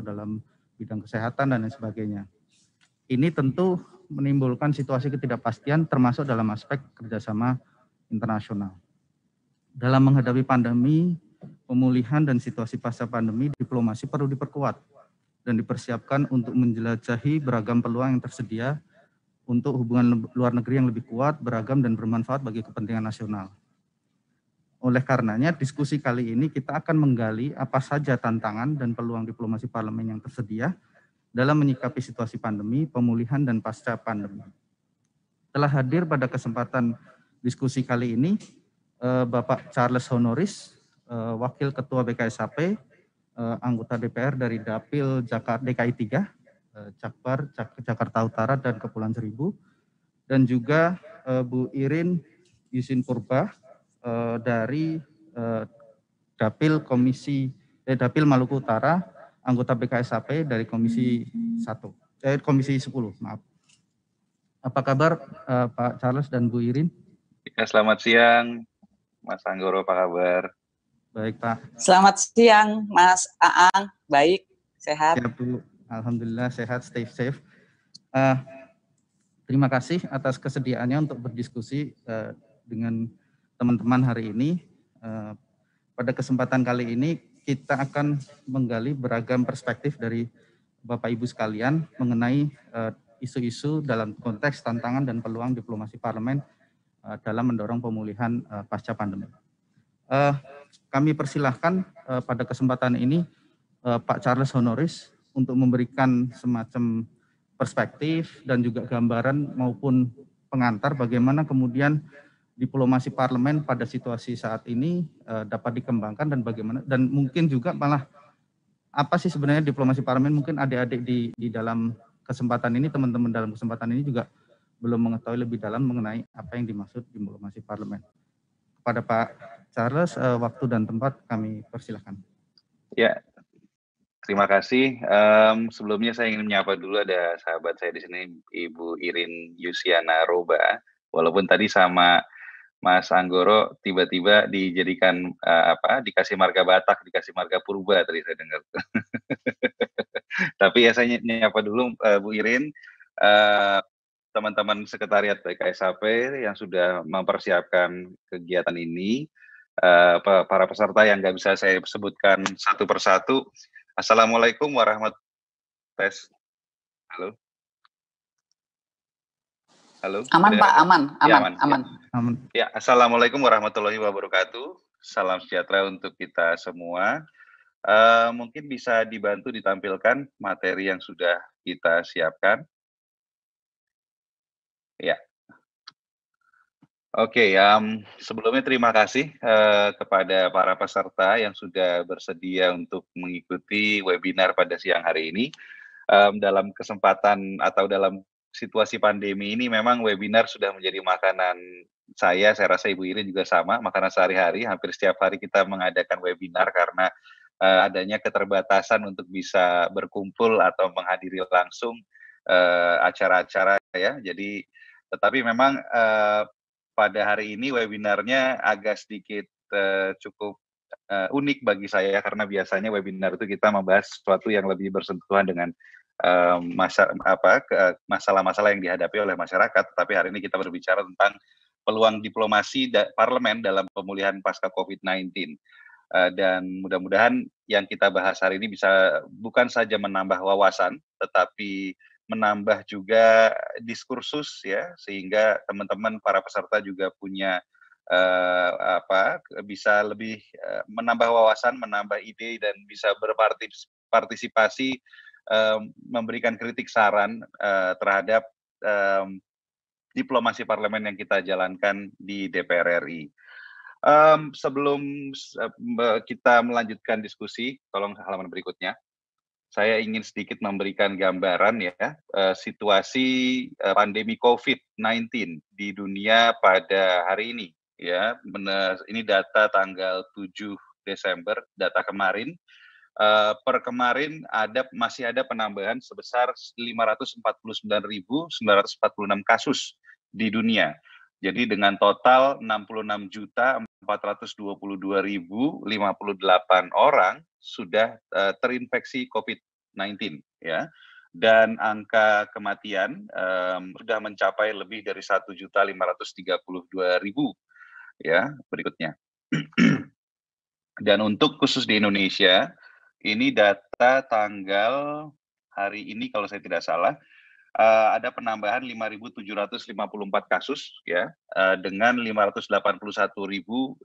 dalam bidang kesehatan dan lain sebagainya. Ini tentu menimbulkan situasi ketidakpastian termasuk dalam aspek kerjasama internasional. Dalam menghadapi pandemi, pemulihan dan situasi pasca pandemi, diplomasi perlu diperkuat dan dipersiapkan untuk menjelajahi beragam peluang yang tersedia untuk hubungan luar negeri yang lebih kuat, beragam, dan bermanfaat bagi kepentingan nasional. Oleh karenanya diskusi kali ini kita akan menggali apa saja tantangan dan peluang diplomasi parlemen yang tersedia dalam menyikapi situasi pandemi, pemulihan, dan pasca pandemi. Telah hadir pada kesempatan diskusi kali ini eh, Bapak Charles Honoris, eh, Wakil Ketua BKSAP, eh, anggota DPR dari Dapil DKI 3, Jakbar, Jakarta Utara, dan Kepulauan Seribu, dan juga Bu Irin Yusin Purba, eh, dari eh, Dapil Komisi eh, Dapil Maluku Utara anggota BKSAP dari Komisi 1 eh, Komisi 10 maaf. Apa kabar eh, Pak Charles dan Bu Irin? Ya, selamat siang Mas Anggoro apa kabar? Baik Pak. Selamat siang Mas Aang, baik sehat. Ya, Bu. Alhamdulillah sehat, stay safe. Uh, terima kasih atas kesediaannya untuk berdiskusi uh, dengan teman-teman hari ini. Eh, pada kesempatan kali ini kita akan menggali beragam perspektif dari Bapak Ibu sekalian mengenai eh, isu-isu dalam konteks tantangan dan peluang diplomasi parlemen eh, dalam mendorong pemulihan pasca pandemi. Kami persilahkan pada kesempatan ini Pak Charles Honoris untuk memberikan semacam perspektif dan juga gambaran maupun pengantar bagaimana kemudian diplomasi parlemen pada situasi saat ini uh, dapat dikembangkan dan bagaimana dan mungkin juga malah apa sih sebenarnya diplomasi parlemen mungkin adik-adik di di dalam kesempatan ini teman-teman dalam kesempatan ini juga belum mengetahui lebih dalam mengenai apa yang dimaksud diplomasi parlemen. Kepada Pak Charles uh, waktu dan tempat kami persilahkan. Ya. Terima kasih. Um, sebelumnya saya ingin menyapa dulu ada sahabat saya di sini Ibu Irin Yusiana Roba. Walaupun tadi sama Mas Anggoro tiba-tiba dijadikan uh, apa dikasih marga Batak dikasih marga Purba tadi saya dengar tapi ya saya nyapa dulu uh, Bu Irin teman eh, teman-teman sekretariat BKSAP yang sudah mempersiapkan kegiatan ini, uh, para peserta yang nggak bisa saya sebutkan satu persatu. Assalamualaikum warahmatullahi wabarakatuh. Halo. Halo. Aman Pak, aman, aman, ya, aman. aman. Ya. ya, assalamualaikum warahmatullahi wabarakatuh. Salam sejahtera untuk kita semua. Uh, mungkin bisa dibantu ditampilkan materi yang sudah kita siapkan. Ya. Oke, okay, um, sebelumnya terima kasih uh, kepada para peserta yang sudah bersedia untuk mengikuti webinar pada siang hari ini um, dalam kesempatan atau dalam situasi pandemi ini memang webinar sudah menjadi makanan saya, saya rasa Ibu Iri juga sama, makanan sehari-hari, hampir setiap hari kita mengadakan webinar karena uh, adanya keterbatasan untuk bisa berkumpul atau menghadiri langsung eh, acara-acara uh, ya. Jadi tetapi memang uh, pada hari ini webinarnya agak sedikit uh, cukup uh, unik bagi saya karena biasanya webinar itu kita membahas sesuatu yang lebih bersentuhan dengan masa apa masalah-masalah yang dihadapi oleh masyarakat. Tapi hari ini kita berbicara tentang peluang diplomasi parlemen dalam pemulihan pasca COVID-19. Eh, dan mudah-mudahan yang kita bahas hari ini bisa bukan saja menambah wawasan, tetapi menambah juga diskursus ya, sehingga teman-teman para peserta juga punya uh, apa bisa lebih uh, menambah wawasan, menambah ide dan bisa berpartisipasi um, memberikan kritik saran uh, terhadap um, diplomasi parlemen yang kita jalankan di DPR RI. Um, sebelum uh, kita melanjutkan diskusi, tolong halaman berikutnya. Saya ingin sedikit memberikan gambaran ya uh, situasi uh, pandemi COVID-19 di dunia pada hari ini. Ya, Ini data tanggal 7 Desember, data kemarin. Uh, per kemarin ada masih ada penambahan sebesar 549.946 kasus di dunia. Jadi dengan total enam juta delapan orang sudah uh, terinfeksi COVID-19 ya. Dan angka kematian um, sudah mencapai lebih dari 1.532.000 ya berikutnya. Dan untuk khusus di Indonesia, ini data tanggal hari ini kalau saya tidak salah uh, ada penambahan 5.754 kasus ya uh, dengan 581.550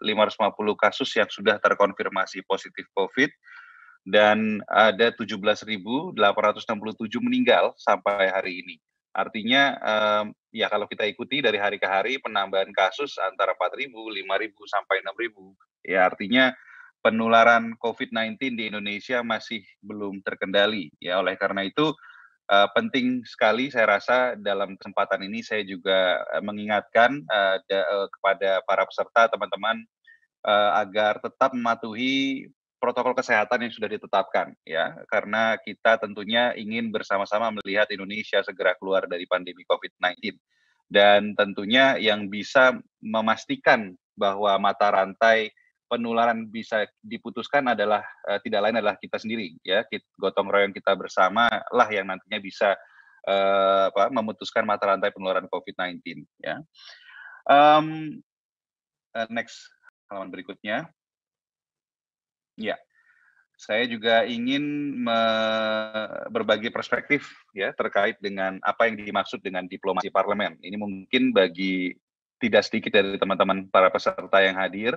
kasus yang sudah terkonfirmasi positif COVID dan ada 17.867 meninggal sampai hari ini. Artinya eh, ya kalau kita ikuti dari hari ke hari penambahan kasus antara 4.000, 5.000 sampai 6.000 ya artinya penularan COVID-19 di Indonesia masih belum terkendali. Ya, oleh karena itu uh, penting sekali saya rasa dalam kesempatan ini saya juga eh, mengingatkan uh, uh, kepada para peserta teman-teman uh, agar tetap mematuhi protokol kesehatan yang sudah ditetapkan ya karena kita tentunya ingin bersama-sama melihat Indonesia segera keluar dari pandemi Covid-19 dan tentunya yang bisa memastikan bahwa mata rantai penularan bisa diputuskan adalah uh, tidak lain adalah kita sendiri ya gotong royong kita bersama lah yang nantinya bisa uh, apa, memutuskan mata rantai penularan COVID-19 ya um, uh, next halaman berikutnya ya saya juga ingin berbagi perspektif ya terkait dengan apa yang dimaksud dengan diplomasi parlemen ini mungkin bagi tidak sedikit dari teman-teman para peserta yang hadir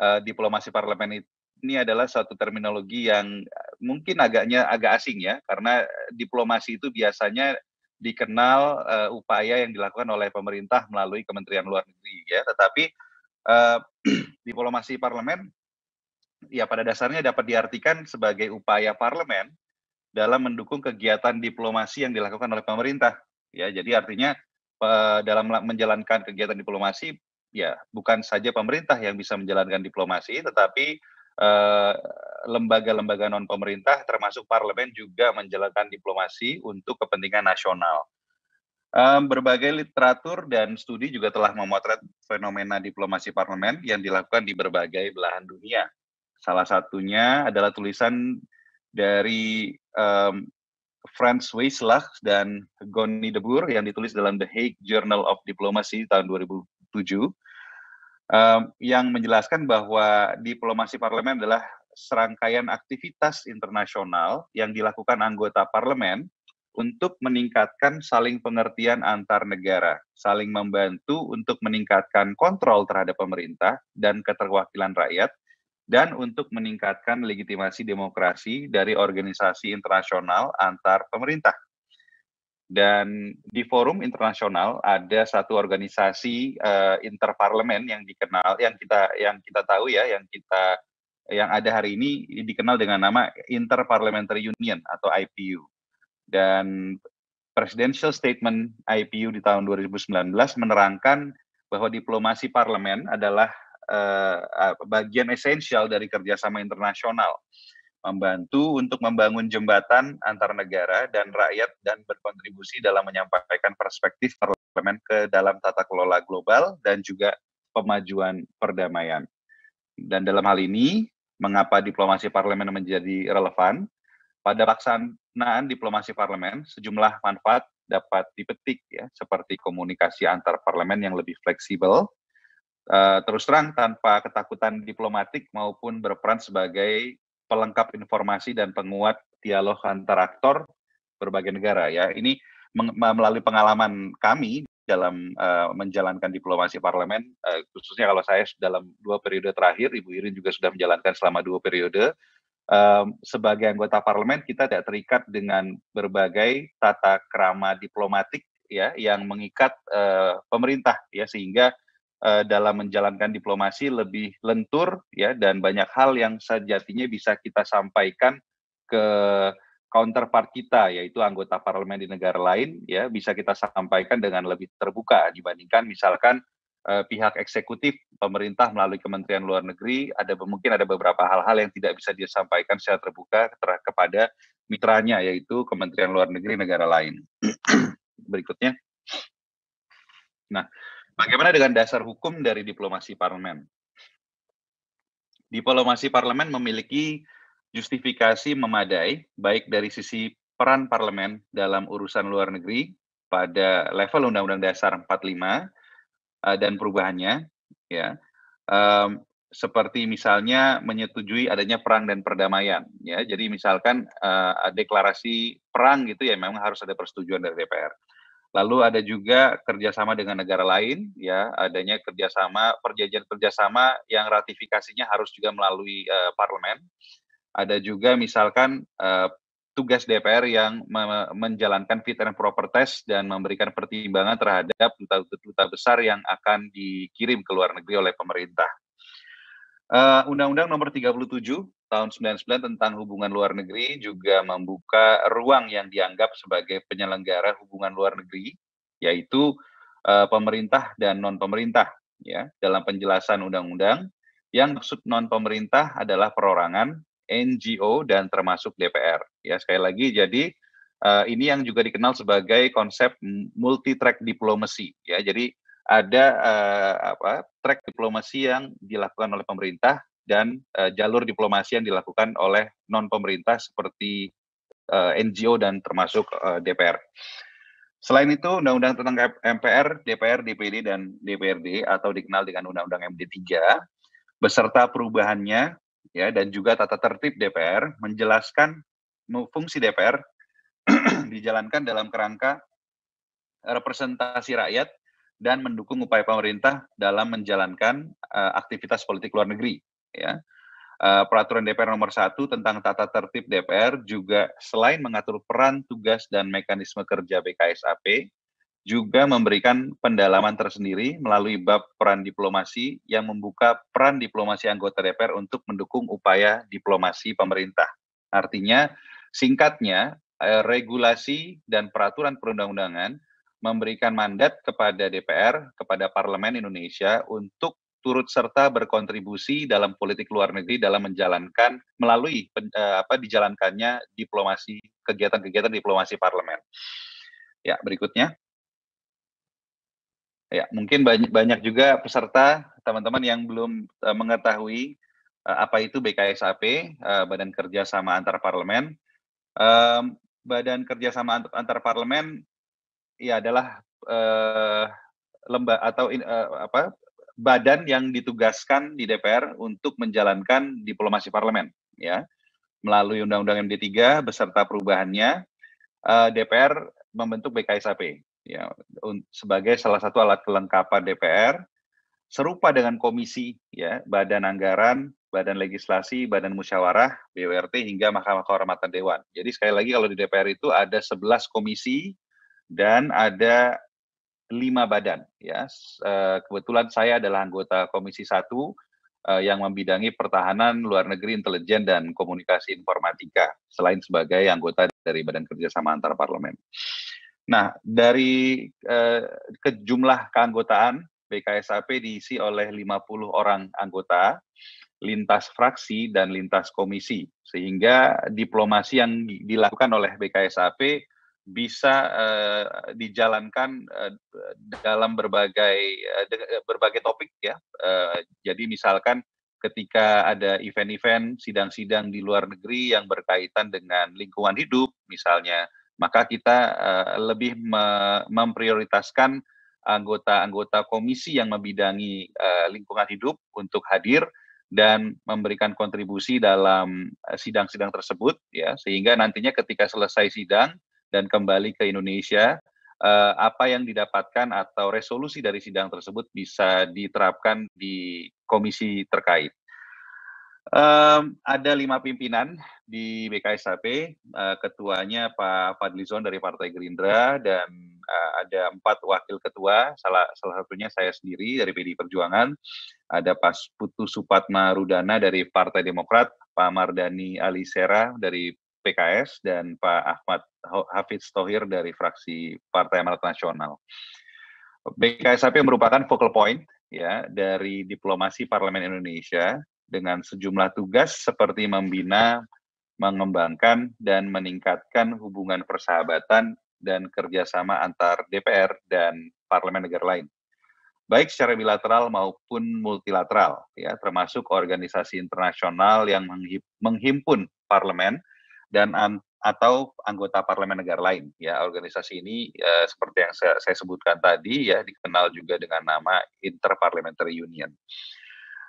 uh, diplomasi parlemen ini adalah suatu terminologi yang eh, mungkin agaknya agak asing ya karena eh, diplomasi itu biasanya dikenal uh, upaya yang dilakukan oleh pemerintah melalui Kementerian Luar Negeri ya tetapi uh, diplomasi parlemen ya pada dasarnya dapat diartikan sebagai upaya parlemen dalam mendukung kegiatan diplomasi yang dilakukan oleh pemerintah ya jadi artinya dalam menjalankan kegiatan diplomasi ya bukan saja pemerintah yang bisa menjalankan diplomasi, tetapi eh, lembaga-lembaga eh, non pemerintah termasuk parlemen juga menjalankan diplomasi untuk kepentingan nasional. Um, berbagai literatur dan studi juga telah memotret fenomena diplomasi parlemen yang dilakukan di berbagai belahan dunia. Salah satunya adalah tulisan dari um, Franz Weislach dan Goni Debur yang ditulis dalam The Hague Journal of Diplomacy tahun 2000. 7 um, yang menjelaskan bahwa diplomasi parlemen adalah serangkaian aktivitas internasional yang dilakukan anggota parlemen untuk meningkatkan saling pengertian antar negara, saling membantu untuk meningkatkan kontrol terhadap pemerintah dan keterwakilan rakyat, dan untuk meningkatkan legitimasi demokrasi dari organisasi internasional antar pemerintah. Dan di forum internasional ada satu organisasi uh, interparlemen yang dikenal, yang kita yang kita tahu ya, yang kita yang ada hari ini dikenal dengan nama Interparliamentary Union atau IPU. Dan Presidential Statement IPU di tahun 2019 menerangkan bahwa diplomasi parlemen adalah uh, bagian esensial dari kerjasama internasional membantu untuk membangun jembatan antar negara dan rakyat dan berkontribusi dalam menyampaikan perspektif parlemen ke dalam tata kelola global dan juga pemajuan perdamaian. Dan dalam hal ini, mengapa diplomasi parlemen menjadi relevan? Pada pelaksanaan diplomasi parlemen, sejumlah manfaat dapat dipetik ya, seperti komunikasi antar parlemen yang lebih fleksibel, Uh, terus terang tanpa ketakutan diplomatik maupun berperan sebagai pelengkap informasi dan penguat dialog antar aktor berbagai negara ya. Ini melalui pengalaman kami dalam uh, menjalankan diplomasi parlemen, uh, khususnya kalau saya dalam dua periode terakhir, Ibu Irin juga sudah menjalankan selama dua periode. uh, sebagai anggota parlemen, kita tidak terikat dengan berbagai tata kerama diplomatik ya yang mengikat uh, pemerintah ya sehingga Eh, dalam menjalankan diplomasi lebih lentur ya dan banyak hal yang sejatinya bisa kita sampaikan ke counterpart kita yaitu anggota parlemen di negara lain ya bisa kita sampaikan dengan lebih terbuka dibandingkan misalkan eh, pihak eksekutif pemerintah melalui Kementerian Luar Negeri ada mungkin ada beberapa hal-hal yang tidak bisa disampaikan secara terbuka ter kepada mitranya yaitu Kementerian Luar Negeri negara lain. Berikutnya. Nah, Bagaimana dengan dasar hukum dari diplomasi parlemen? Diplomasi parlemen memiliki justifikasi memadai, baik dari sisi peran parlemen dalam urusan luar negeri pada level Undang-Undang Dasar 45 lima eh, dan perubahannya, ya, um, seperti misalnya menyetujui adanya perang dan perdamaian, ya. Jadi misalkan uh, deklarasi perang gitu ya, memang harus ada persetujuan dari DPR Lalu ada juga kerjasama dengan negara lain, ya adanya kerjasama perjanjian kerjasama yang ratifikasinya harus juga melalui uh, parlemen. Ada juga misalkan uh, tugas DPR yang me menjalankan fit and proper test dan memberikan pertimbangan terhadap duta-duta besar yang akan dikirim ke luar negeri oleh pemerintah. Eh, Undang-Undang uh, Nomor 37 tahun 99 tentang hubungan luar negeri juga membuka ruang yang dianggap sebagai penyelenggara hubungan luar negeri yaitu uh, pemerintah dan non pemerintah ya dalam penjelasan undang-undang yang maksud non pemerintah adalah perorangan NGO dan termasuk DPR ya sekali lagi jadi uh, ini yang juga dikenal sebagai konsep multi track diplomacy. ya jadi ada uh, apa track diplomasi yang dilakukan oleh pemerintah dan uh, jalur diplomasi yang dilakukan oleh non pemerintah seperti uh, eh, NGO dan termasuk uh, DPR. Selain itu, undang-undang tentang MPR, DPR, DPD, dan DPRD atau dikenal dengan Undang-Undang MD3 beserta perubahannya ya dan juga tata tertib DPR menjelaskan fungsi DPR dijalankan dalam kerangka representasi rakyat dan mendukung upaya pemerintah dalam menjalankan uh, aktivitas politik luar negeri. Ya. Uh, peraturan DPR nomor 1 tentang tata tertib DPR juga selain mengatur peran, tugas, dan mekanisme kerja BKSAP, juga memberikan pendalaman tersendiri melalui bab peran diplomasi yang membuka peran diplomasi anggota DPR untuk mendukung upaya diplomasi pemerintah. Artinya, singkatnya, eh, regulasi dan peraturan perundang-undangan memberikan mandat kepada DPR, kepada Parlemen Indonesia untuk turut serta berkontribusi dalam politik luar negeri dalam menjalankan melalui eh, apa dijalankannya diplomasi kegiatan-kegiatan diplomasi parlemen. Ya, berikutnya. Ya, mungkin banyak banyak juga peserta teman-teman yang belum eh, mengetahui eh, apa itu BKSAP, Badan Kerjasama Antar Parlemen. Badan Kerjasama Antar Parlemen ya adalah uh, eh, lembah atau in, eh, apa badan yang ditugaskan di DPR untuk menjalankan diplomasi parlemen ya melalui undang-undang MD3 beserta perubahannya uh, eh, DPR membentuk BKSAP ya sebagai salah satu alat kelengkapan DPR serupa dengan komisi ya badan anggaran badan legislasi badan musyawarah BWRT hingga Mahkamah Kehormatan Dewan jadi sekali lagi kalau di DPR itu ada 11 komisi dan ada lima badan ya eh, kebetulan saya adalah anggota komisi satu eh, yang membidangi pertahanan luar negeri intelijen dan komunikasi informatika selain sebagai anggota dari badan kerjasama antar parlemen nah dari eh, kejumlah keanggotaan BKSAP diisi oleh 50 orang anggota lintas fraksi dan lintas komisi sehingga diplomasi yang dilakukan oleh BKSAP bisa uh, dijalankan uh, dalam berbagai uh, berbagai topik ya. Uh, jadi misalkan ketika ada event-event sidang-sidang di luar negeri yang berkaitan dengan lingkungan hidup misalnya, maka kita uh, lebih me memprioritaskan anggota-anggota komisi yang membidangi uh, lingkungan hidup untuk hadir dan memberikan kontribusi dalam sidang-sidang tersebut ya sehingga nantinya ketika selesai sidang dan kembali ke Indonesia, eh, apa yang didapatkan atau resolusi dari sidang tersebut bisa diterapkan di komisi terkait. Um, ada lima pimpinan di BKSAP, uh, eh, ketuanya Pak Fadlizon dari Partai Gerindra dan uh, ada empat wakil ketua, salah salah satunya saya sendiri dari PD Perjuangan, ada Pak Putu Supatma Rudana dari Partai Demokrat, Pak Mardani Alisera dari PKS dan Pak Ahmad Hafiz Tohir dari fraksi Partai Amanat Nasional. BKSAP merupakan focal point ya dari diplomasi parlemen Indonesia dengan sejumlah tugas seperti membina, mengembangkan dan meningkatkan hubungan persahabatan dan kerjasama antar DPR dan parlemen negara lain baik secara bilateral maupun multilateral ya termasuk organisasi internasional yang menghimpun parlemen dan atau anggota parlemen negara lain ya organisasi ini uh, seperti yang saya, saya sebutkan tadi ya dikenal juga dengan nama Interparliamentary Union.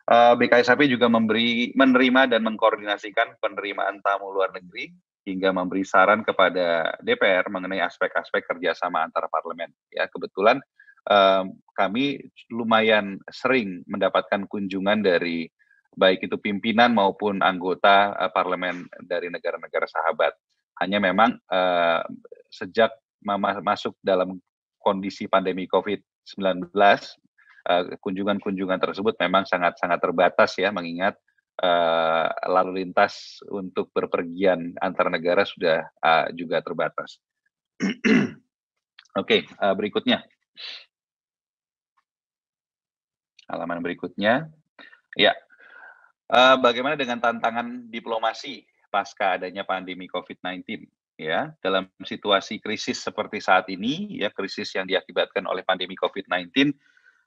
Uh, eh, BKSAP juga memberi menerima dan mengkoordinasikan penerimaan tamu luar negeri hingga memberi saran kepada DPR mengenai aspek-aspek kerjasama antar parlemen. Ya kebetulan um, kami lumayan sering mendapatkan kunjungan dari baik itu pimpinan maupun anggota uh, parlemen dari negara-negara sahabat. Hanya memang uh, sejak masuk dalam kondisi pandemi COVID-19, eh, kunjungan-kunjungan uh, tersebut memang sangat-sangat terbatas ya, mengingat uh, lalu lintas untuk berpergian antar negara sudah uh, juga terbatas. Oke, okay, uh, berikutnya. Halaman berikutnya. Ya, Uh, bagaimana dengan tantangan diplomasi pasca adanya pandemi COVID-19? Ya, dalam situasi krisis seperti saat ini, ya krisis yang diakibatkan oleh pandemi COVID-19,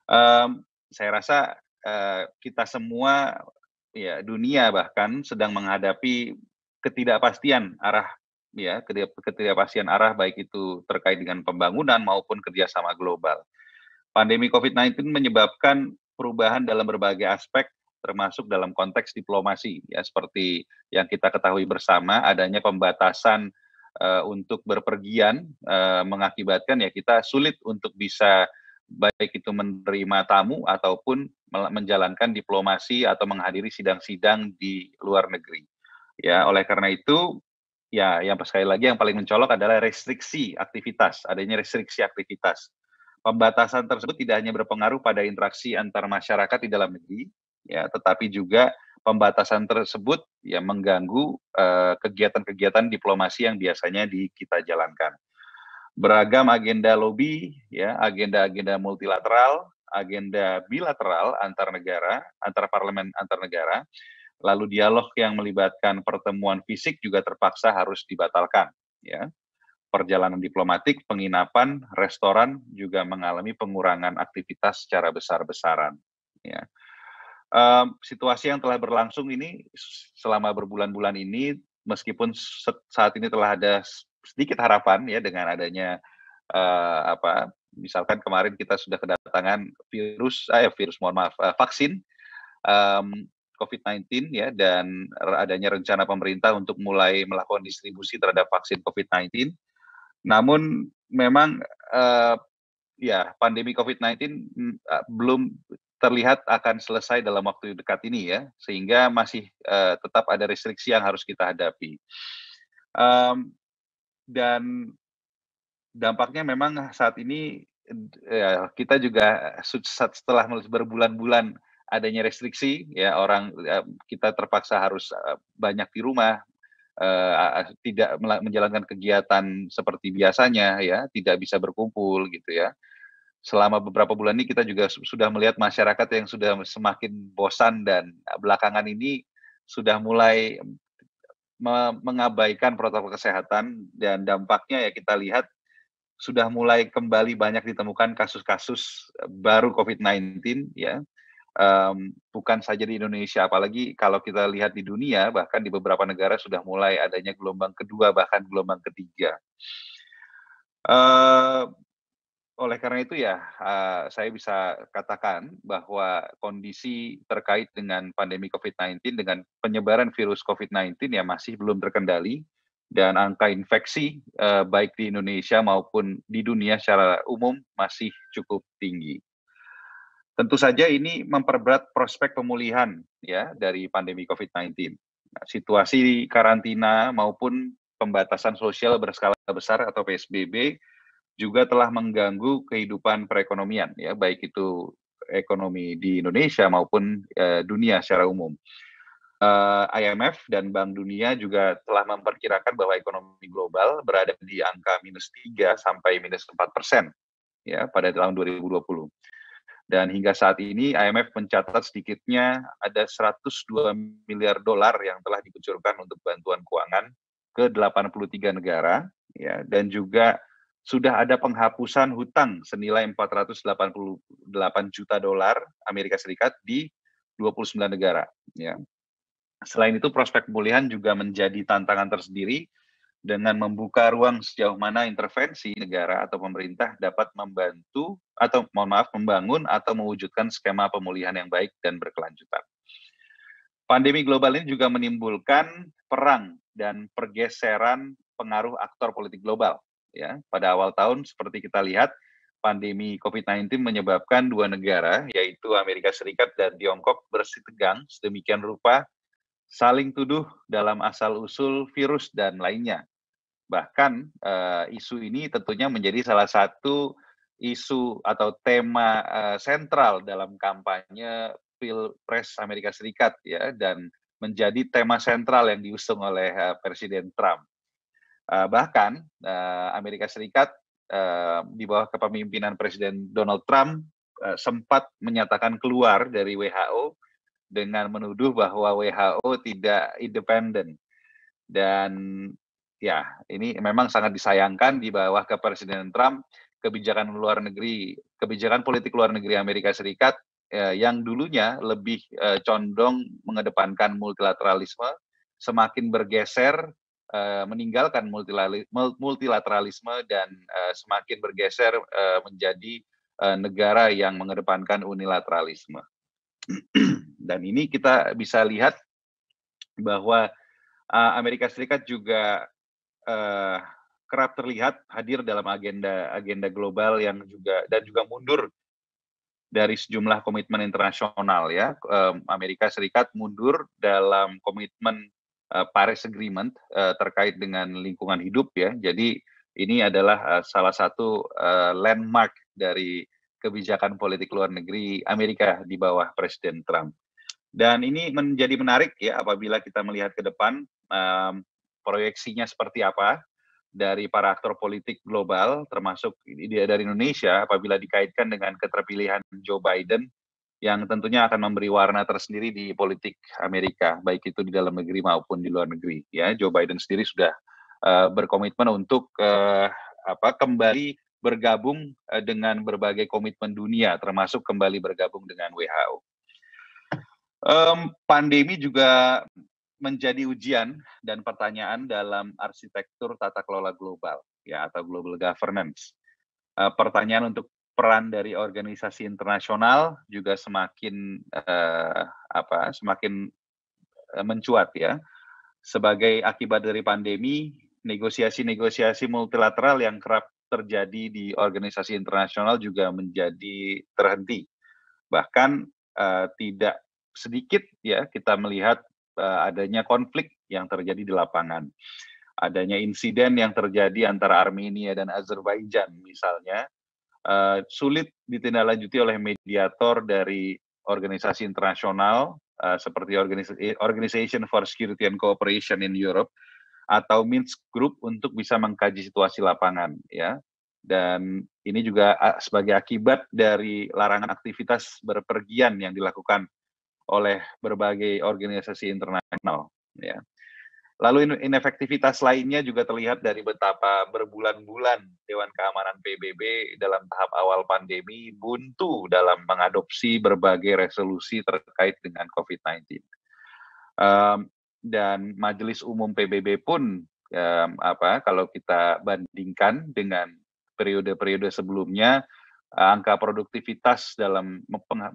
um, saya rasa uh, kita semua, ya dunia bahkan sedang menghadapi ketidakpastian arah ya ketidakpastian arah baik itu terkait dengan pembangunan maupun kerjasama global. Pandemi COVID-19 menyebabkan perubahan dalam berbagai aspek termasuk dalam konteks diplomasi ya seperti yang kita ketahui bersama adanya pembatasan uh, untuk berpergian uh, mengakibatkan ya kita sulit untuk bisa baik itu menerima tamu ataupun menjalankan diplomasi atau menghadiri sidang-sidang di luar negeri. Ya, oleh karena itu ya yang sekali lagi yang paling mencolok adalah restriksi aktivitas, adanya restriksi aktivitas. Pembatasan tersebut tidak hanya berpengaruh pada interaksi antar masyarakat di dalam negeri, ya tetapi juga pembatasan tersebut ya mengganggu eh, kegiatan-kegiatan uh, diplomasi yang biasanya di kita jalankan. Beragam agenda lobby ya, agenda-agenda multilateral, agenda bilateral antar negara, antar parlemen antar negara, lalu dialog yang melibatkan pertemuan fisik juga terpaksa harus dibatalkan ya perjalanan diplomatik, penginapan, restoran juga mengalami pengurangan aktivitas secara besar-besaran. Ya um, situasi yang telah berlangsung ini selama berbulan-bulan ini, meskipun saat ini telah ada sedikit harapan ya dengan adanya uh, apa, misalkan kemarin kita sudah kedatangan virus, eh, virus mohon maaf, uh, vaksin um, COVID-19 ya dan adanya rencana pemerintah untuk mulai melakukan distribusi terhadap vaksin COVID-19. Namun memang uh, ya pandemi COVID-19 ah, belum terlihat akan selesai dalam waktu dekat ini ya, sehingga masih uh, tetap ada restriksi yang harus kita hadapi. Um, dan dampaknya memang saat ini eh, ya, kita juga setelah berbulan-bulan adanya restriksi ya orang ya, kita terpaksa harus eh, banyak di rumah uh, tidak menjalankan kegiatan seperti biasanya ya tidak bisa berkumpul gitu ya selama beberapa bulan ini kita juga sudah melihat masyarakat yang sudah semakin bosan dan belakangan ini sudah mulai mengabaikan protokol kesehatan dan dampaknya ya kita lihat sudah mulai kembali banyak ditemukan kasus-kasus eh, baru COVID-19 ya um, bukan saja di Indonesia, apalagi kalau kita lihat di dunia, bahkan di beberapa negara sudah mulai adanya gelombang kedua, bahkan gelombang ketiga. Uh, oleh karena itu ya, eh, saya bisa katakan bahwa kondisi terkait dengan pandemi COVID-19 dengan penyebaran virus COVID-19 ya masih belum terkendali dan angka infeksi eh, baik di Indonesia maupun di dunia secara umum masih cukup tinggi. Tentu saja ini memperberat prospek pemulihan ya dari pandemi COVID-19. Nah, situasi karantina maupun pembatasan sosial berskala besar atau PSBB juga telah mengganggu kehidupan perekonomian ya baik itu ekonomi di Indonesia maupun e, dunia secara umum. E, eh, IMF dan Bank Dunia juga telah memperkirakan bahwa ekonomi global berada di angka minus 3 sampai minus 4 persen ya pada tahun 2020. Dan hingga saat ini IMF mencatat sedikitnya ada 102 miliar dolar yang telah dikucurkan untuk bantuan keuangan ke 83 negara ya dan juga sudah ada penghapusan hutang senilai 488 juta dolar Amerika Serikat di 29 negara ya. Selain itu prospek pemulihan juga menjadi tantangan tersendiri dengan membuka ruang sejauh mana intervensi negara atau pemerintah dapat membantu atau mohon maaf membangun atau mewujudkan skema pemulihan yang baik dan berkelanjutan. Pandemi global ini juga menimbulkan perang dan pergeseran pengaruh aktor politik global ya. Pada awal tahun seperti kita lihat pandemi COVID-19 menyebabkan dua negara yaitu Amerika Serikat dan Tiongkok bersitegang sedemikian rupa saling tuduh dalam asal-usul virus dan lainnya. Bahkan uh, isu ini tentunya menjadi salah satu isu atau tema uh, sentral dalam kampanye Pilpres Amerika Serikat ya dan menjadi tema sentral yang diusung oleh uh, Presiden Trump. Uh, bahkan uh, Amerika Serikat uh, di bawah kepemimpinan Presiden Donald Trump uh, sempat menyatakan keluar dari WHO dengan menuduh bahwa WHO tidak independen dan ya ini memang sangat disayangkan di bawah kepresidenan Trump kebijakan luar negeri kebijakan politik luar negeri Amerika Serikat eh, yang dulunya lebih eh, condong mengedepankan multilateralisme semakin bergeser Eh, meninggalkan multilateralisme dan eh, semakin bergeser eh, menjadi negara yang mengedepankan unilateralisme. dan ini kita bisa lihat bahwa Amerika Serikat juga kerap terlihat hadir dalam agenda agenda global yang juga dan juga mundur dari sejumlah komitmen internasional ya. Amerika Serikat mundur dalam komitmen Eh, Paris Agreement uh, terkait dengan lingkungan hidup ya. Jadi ini adalah uh, salah satu uh, landmark dari kebijakan politik luar negeri Amerika di bawah Presiden Trump. Dan ini menjadi menarik ya apabila kita melihat ke depan um, proyeksinya seperti apa dari para aktor politik global termasuk dari Indonesia apabila dikaitkan dengan keterpilihan Joe Biden yang tentunya akan memberi warna tersendiri di politik Amerika, baik itu di dalam negeri maupun di luar negeri. Ya, Joe Biden sendiri sudah uh, berkomitmen untuk uh, apa kembali bergabung eh, dengan berbagai komitmen dunia, termasuk kembali bergabung dengan WHO. Um, pandemi juga menjadi ujian dan pertanyaan dalam arsitektur tata kelola global, ya atau global governance. Uh, pertanyaan untuk peran dari organisasi internasional juga semakin uh, apa semakin eh, mencuat ya. Sebagai akibat dari pandemi, negosiasi-negosiasi multilateral yang kerap terjadi di organisasi internasional juga menjadi terhenti. Bahkan uh, tidak sedikit ya kita melihat uh, adanya konflik yang terjadi di lapangan. Adanya insiden yang terjadi antara Armenia dan Azerbaijan misalnya uh, sulit ditindaklanjuti oleh mediator dari organisasi internasional uh, seperti eh, Organization for Security and Cooperation in Europe atau Minsk Group untuk bisa mengkaji situasi lapangan ya. Dan ini juga sebagai akibat dari larangan aktivitas berpergian yang dilakukan oleh berbagai organisasi internasional ya. Lalu inefektivitas lainnya juga terlihat dari betapa berbulan-bulan Dewan Keamanan PBB dalam tahap awal pandemi buntu dalam mengadopsi berbagai resolusi terkait dengan COVID-19. Um, dan Majelis Umum PBB pun um, apa kalau kita bandingkan dengan periode-periode sebelumnya angka produktivitas dalam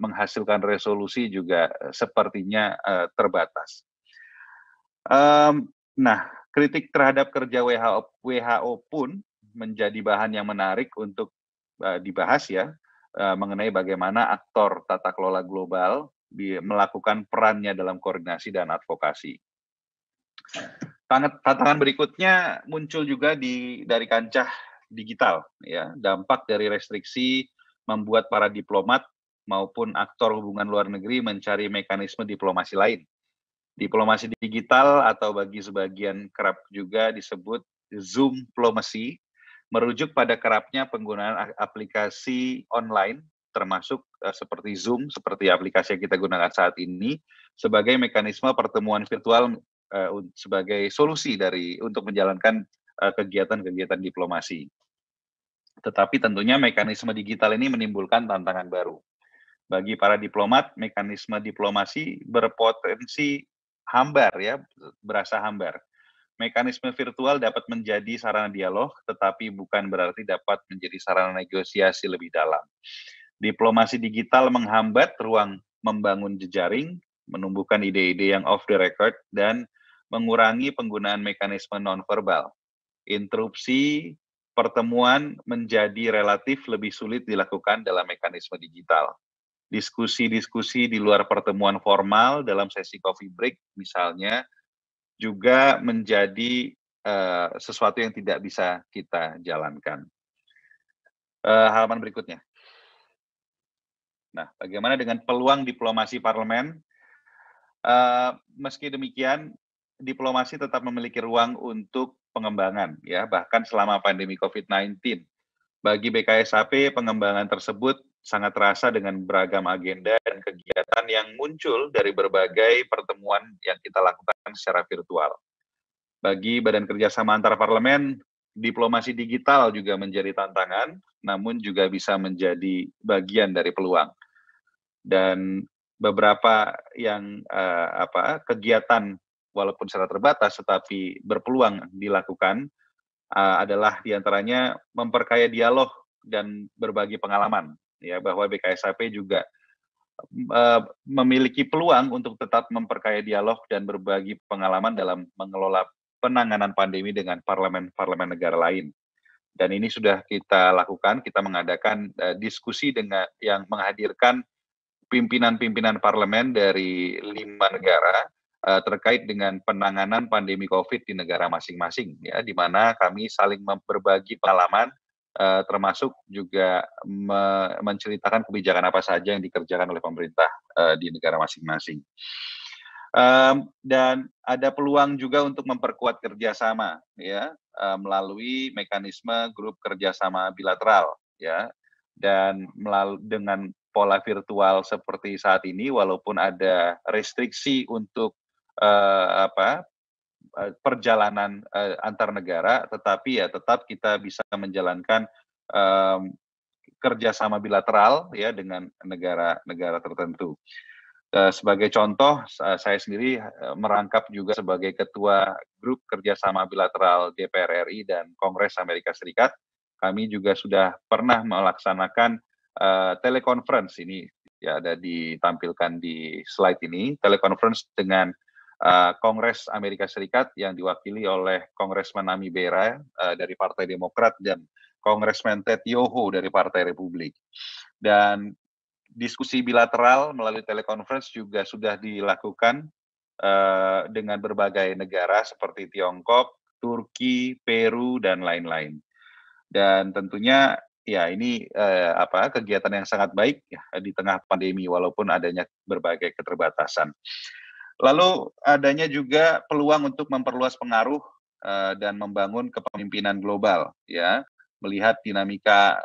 menghasilkan resolusi juga eh, sepertinya uh, terbatas. Um, Nah, kritik terhadap kerja WHO, WHO pun menjadi bahan yang menarik untuk uh, dibahas ya uh, mengenai bagaimana aktor tata kelola global di, melakukan perannya dalam koordinasi dan advokasi. Tantangan berikutnya muncul juga di dari kancah digital ya dampak dari restriksi membuat para diplomat maupun aktor hubungan luar negeri mencari mekanisme diplomasi lain Diplomasi digital atau bagi sebagian kerap juga disebut Zoom diplomasi merujuk pada kerapnya penggunaan aplikasi online termasuk eh, seperti Zoom, seperti aplikasi yang kita gunakan saat ini sebagai mekanisme pertemuan virtual eh, sebagai solusi dari untuk menjalankan eh, kegiatan-kegiatan diplomasi. Tetapi tentunya mekanisme digital ini menimbulkan tantangan baru. Bagi para diplomat, mekanisme diplomasi berpotensi hambar ya, berasa hambar. Mekanisme virtual dapat menjadi sarana dialog, tetapi bukan berarti dapat menjadi sarana negosiasi lebih dalam. Diplomasi digital menghambat ruang membangun jejaring, menumbuhkan ide-ide yang off the record, dan mengurangi penggunaan mekanisme non verbal Interupsi pertemuan menjadi relatif lebih sulit dilakukan dalam mekanisme digital diskusi-diskusi di luar pertemuan formal dalam sesi coffee break misalnya juga menjadi uh, sesuatu yang tidak bisa kita jalankan. Uh, halaman berikutnya. Nah, bagaimana dengan peluang diplomasi parlemen? Uh, meski demikian, diplomasi tetap memiliki ruang untuk pengembangan, ya, bahkan selama pandemi COVID-19. Bagi BKSAP, pengembangan tersebut sangat terasa dengan beragam agenda dan kegiatan yang muncul dari berbagai pertemuan yang kita lakukan secara virtual. Bagi Badan Kerjasama Antar Parlemen, diplomasi digital juga menjadi tantangan, namun juga bisa menjadi bagian dari peluang. Dan beberapa yang uh, apa kegiatan walaupun secara terbatas tetapi berpeluang dilakukan uh, adalah diantaranya memperkaya dialog dan berbagi pengalaman ya bahwa BKSAP juga eh, memiliki peluang untuk tetap memperkaya dialog dan berbagi pengalaman dalam mengelola penanganan pandemi dengan parlemen-parlemen negara lain. Dan ini sudah kita lakukan, kita mengadakan eh, diskusi dengan yang menghadirkan pimpinan-pimpinan parlemen dari lima negara eh, terkait dengan penanganan pandemi COVID di negara masing-masing, ya, di mana kami saling memperbagi pengalaman, uh, termasuk juga me menceritakan kebijakan apa saja yang dikerjakan oleh pemerintah uh, di negara masing-masing. Um, dan ada peluang juga untuk memperkuat kerjasama ya uh, melalui mekanisme grup kerjasama bilateral ya dan melalui dengan pola virtual seperti saat ini walaupun ada restriksi untuk uh, apa Eh, perjalanan uh, antar negara, tetapi ya tetap kita bisa menjalankan um, kerjasama bilateral ya dengan negara-negara tertentu. Uh, sebagai contoh, saya sendiri merangkap juga sebagai ketua grup kerjasama bilateral DPR RI dan Kongres Amerika Serikat. Kami juga sudah pernah melaksanakan uh, telekonferensi ini, ya ada ditampilkan di slide ini, telekonferensi dengan Eh, Kongres Amerika Serikat yang diwakili oleh Kongresmen Ami Bera uh, eh, dari Partai Demokrat dan Kongresmen Ted Yoho dari Partai Republik. Dan diskusi bilateral melalui telekonferensi juga sudah dilakukan uh, dengan berbagai negara seperti Tiongkok, Turki, Peru dan lain-lain. Dan tentunya ya ini eh, apa kegiatan yang sangat baik ya, di tengah pandemi walaupun adanya berbagai keterbatasan. Lalu adanya juga peluang untuk memperluas pengaruh eh, dan membangun kepemimpinan global ya. Melihat dinamika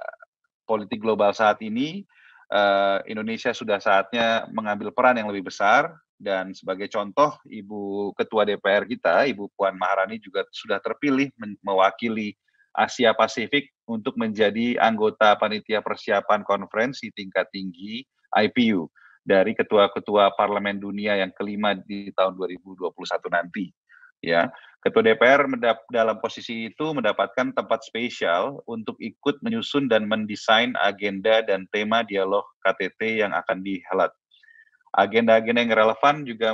politik global saat ini, eh, Indonesia sudah saatnya mengambil peran yang lebih besar dan sebagai contoh Ibu Ketua DPR kita, Ibu Puan Maharani juga sudah terpilih mewakili Asia Pasifik untuk menjadi anggota panitia persiapan konferensi tingkat tinggi IPU dari ketua-ketua parlemen dunia yang kelima di tahun 2021 nanti. Ya, ketua DPR dalam posisi itu mendapatkan tempat spesial untuk ikut menyusun dan mendesain agenda dan tema dialog KTT yang akan dihelat. Agenda-agenda yang relevan juga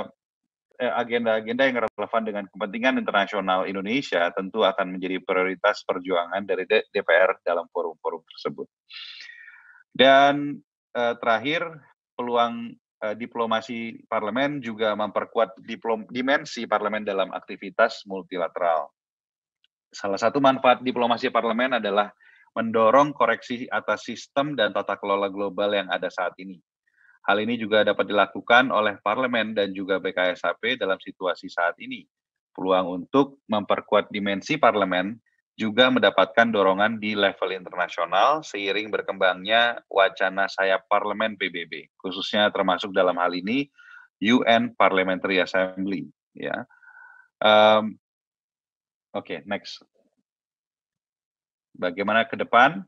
eh, agenda-agenda yang relevan dengan kepentingan internasional Indonesia tentu akan menjadi prioritas perjuangan dari DPR dalam forum-forum tersebut. Dan eh, terakhir peluang eh, diplomasi parlemen juga memperkuat diplom dimensi parlemen dalam aktivitas multilateral. Salah satu manfaat diplomasi parlemen adalah mendorong koreksi atas sistem dan tata kelola global yang ada saat ini. Hal ini juga dapat dilakukan oleh parlemen dan juga BKSAP dalam situasi saat ini. Peluang untuk memperkuat dimensi parlemen juga mendapatkan dorongan di level internasional seiring berkembangnya wacana sayap parlemen PBB, khususnya termasuk dalam hal ini UN Parliamentary Assembly. Ya, um, oke okay, next. Bagaimana ke depan?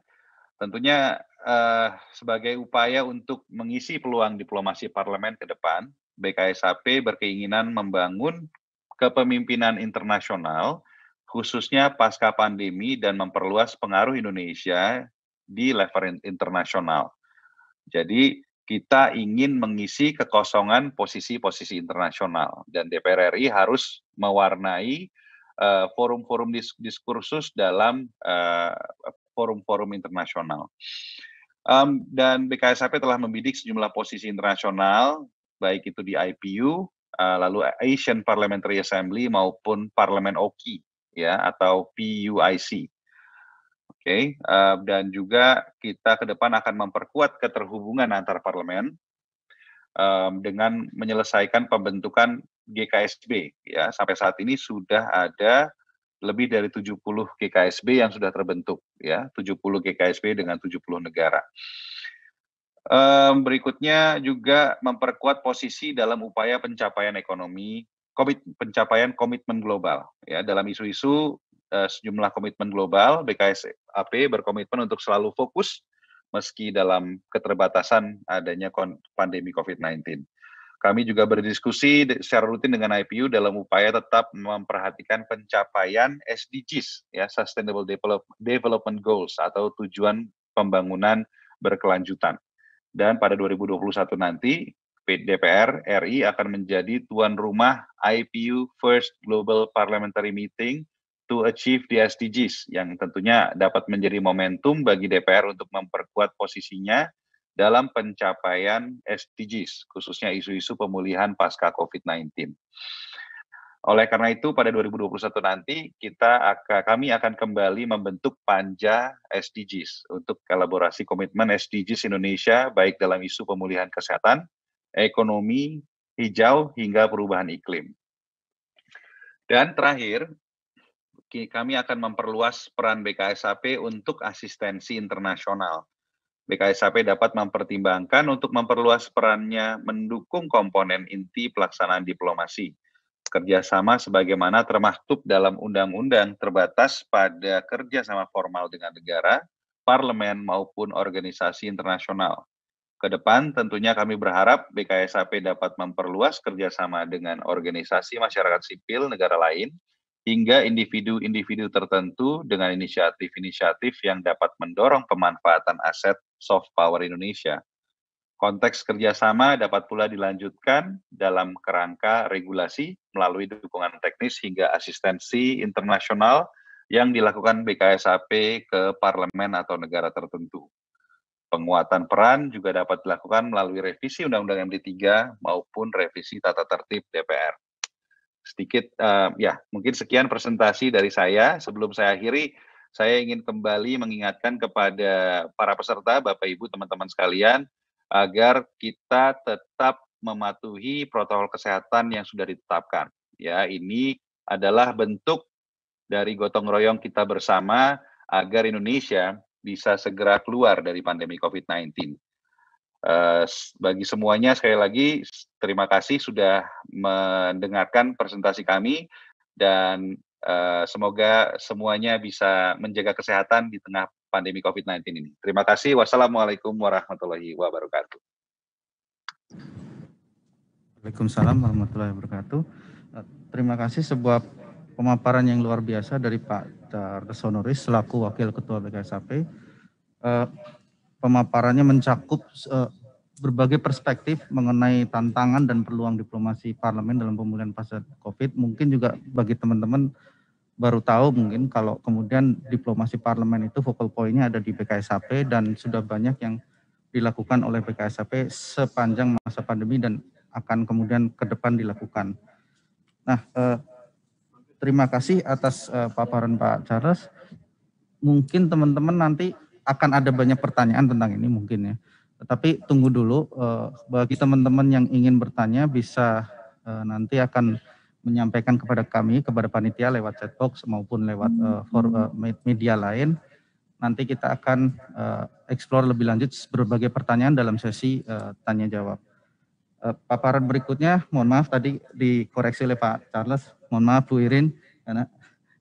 Tentunya uh, sebagai upaya untuk mengisi peluang diplomasi parlemen ke depan, BKSAP berkeinginan membangun kepemimpinan internasional khususnya pasca pandemi dan memperluas pengaruh Indonesia di level internasional. Jadi kita ingin mengisi kekosongan posisi-posisi internasional dan DPR RI harus mewarnai eh, forum-forum uh, diskursus dalam eh, forum-forum uh, internasional. Um, dan BKSAP telah membidik sejumlah posisi internasional, baik itu di IPU, uh, eh, lalu Asian Parliamentary Assembly maupun Parlemen OKI ya atau PUIC. Oke, okay. uh, eh, dan juga kita ke depan akan memperkuat keterhubungan antar parlemen um, dengan menyelesaikan pembentukan GKSB ya. Sampai saat ini sudah ada lebih dari 70 GKSB yang sudah terbentuk ya, 70 GKSB dengan 70 negara. Um, berikutnya juga memperkuat posisi dalam upaya pencapaian ekonomi komit pencapaian komitmen global ya dalam isu-isu uh, sejumlah komitmen global BKSAP berkomitmen untuk selalu fokus meski dalam keterbatasan adanya pandemi COVID-19. Kami juga berdiskusi secara rutin dengan IPU dalam upaya tetap memperhatikan pencapaian SDGs ya Sustainable Development Goals atau tujuan pembangunan berkelanjutan. Dan pada 2021 nanti DPR RI akan menjadi tuan rumah IPU First Global Parliamentary Meeting to achieve the SDGs yang tentunya dapat menjadi momentum bagi DPR untuk memperkuat posisinya dalam pencapaian SDGs, khususnya isu-isu pemulihan pasca COVID-19. Oleh karena itu pada 2021 nanti kita akan, kami akan kembali membentuk panja SDGs untuk kolaborasi komitmen SDGs Indonesia baik dalam isu pemulihan kesehatan, ekonomi hijau hingga perubahan iklim. Dan terakhir, kami akan memperluas peran BKSAP untuk asistensi internasional. BKSAP dapat mempertimbangkan untuk memperluas perannya mendukung komponen inti pelaksanaan diplomasi. Kerjasama sebagaimana termaktub dalam undang-undang terbatas pada kerjasama formal dengan negara, parlemen, maupun organisasi internasional. Kedepan tentunya kami berharap BKSAP dapat memperluas kerjasama dengan organisasi masyarakat sipil negara lain hingga individu-individu tertentu dengan inisiatif-inisiatif yang dapat mendorong pemanfaatan aset soft power Indonesia. Konteks kerjasama dapat pula dilanjutkan dalam kerangka regulasi melalui dukungan teknis hingga asistensi internasional yang dilakukan BKSAP ke parlemen atau negara tertentu. Penguatan peran juga dapat dilakukan melalui revisi Undang-Undang MD3 maupun revisi tata tertib DPR. Sedikit uh, ya, mungkin sekian presentasi dari saya. Sebelum saya akhiri, saya ingin kembali mengingatkan kepada para peserta, Bapak Ibu, teman-teman sekalian, agar kita tetap mematuhi protokol kesehatan yang sudah ditetapkan. Ya, ini adalah bentuk dari gotong royong kita bersama agar Indonesia bisa segera keluar dari pandemi COVID-19. Eh, bagi semuanya sekali lagi terima kasih sudah mendengarkan presentasi kami dan eh, semoga semuanya bisa menjaga kesehatan di tengah pandemi COVID-19 ini. Terima kasih. Wassalamualaikum warahmatullahi wabarakatuh. Waalaikumsalam warahmatullahi wabarakatuh. Eh, terima kasih sebuah pemaparan yang luar biasa dari Pak Dr. Sonoris selaku Wakil Ketua BKSAP. Uh, eh, pemaparannya mencakup uh, berbagai perspektif mengenai tantangan dan peluang diplomasi parlemen dalam pemulihan pasca COVID. Mungkin juga bagi teman-teman baru tahu mungkin kalau kemudian diplomasi parlemen itu focal point-nya ada di BKSAP dan sudah banyak yang dilakukan oleh BKSAP sepanjang masa pandemi dan akan kemudian ke depan dilakukan. Nah, eh, terima kasih atas uh, paparan Pak Charles. Mungkin teman-teman nanti akan ada banyak pertanyaan tentang ini mungkin ya. Tetapi tunggu dulu uh, bagi teman-teman yang ingin bertanya bisa uh, nanti akan menyampaikan kepada kami kepada panitia lewat chatbox maupun lewat uh, for, uh, media lain. Nanti kita akan uh, explore lebih lanjut berbagai pertanyaan dalam sesi uh, tanya jawab. paparan berikutnya, mohon maaf tadi dikoreksi oleh Pak Charles Mohon maaf Bu Irin, karena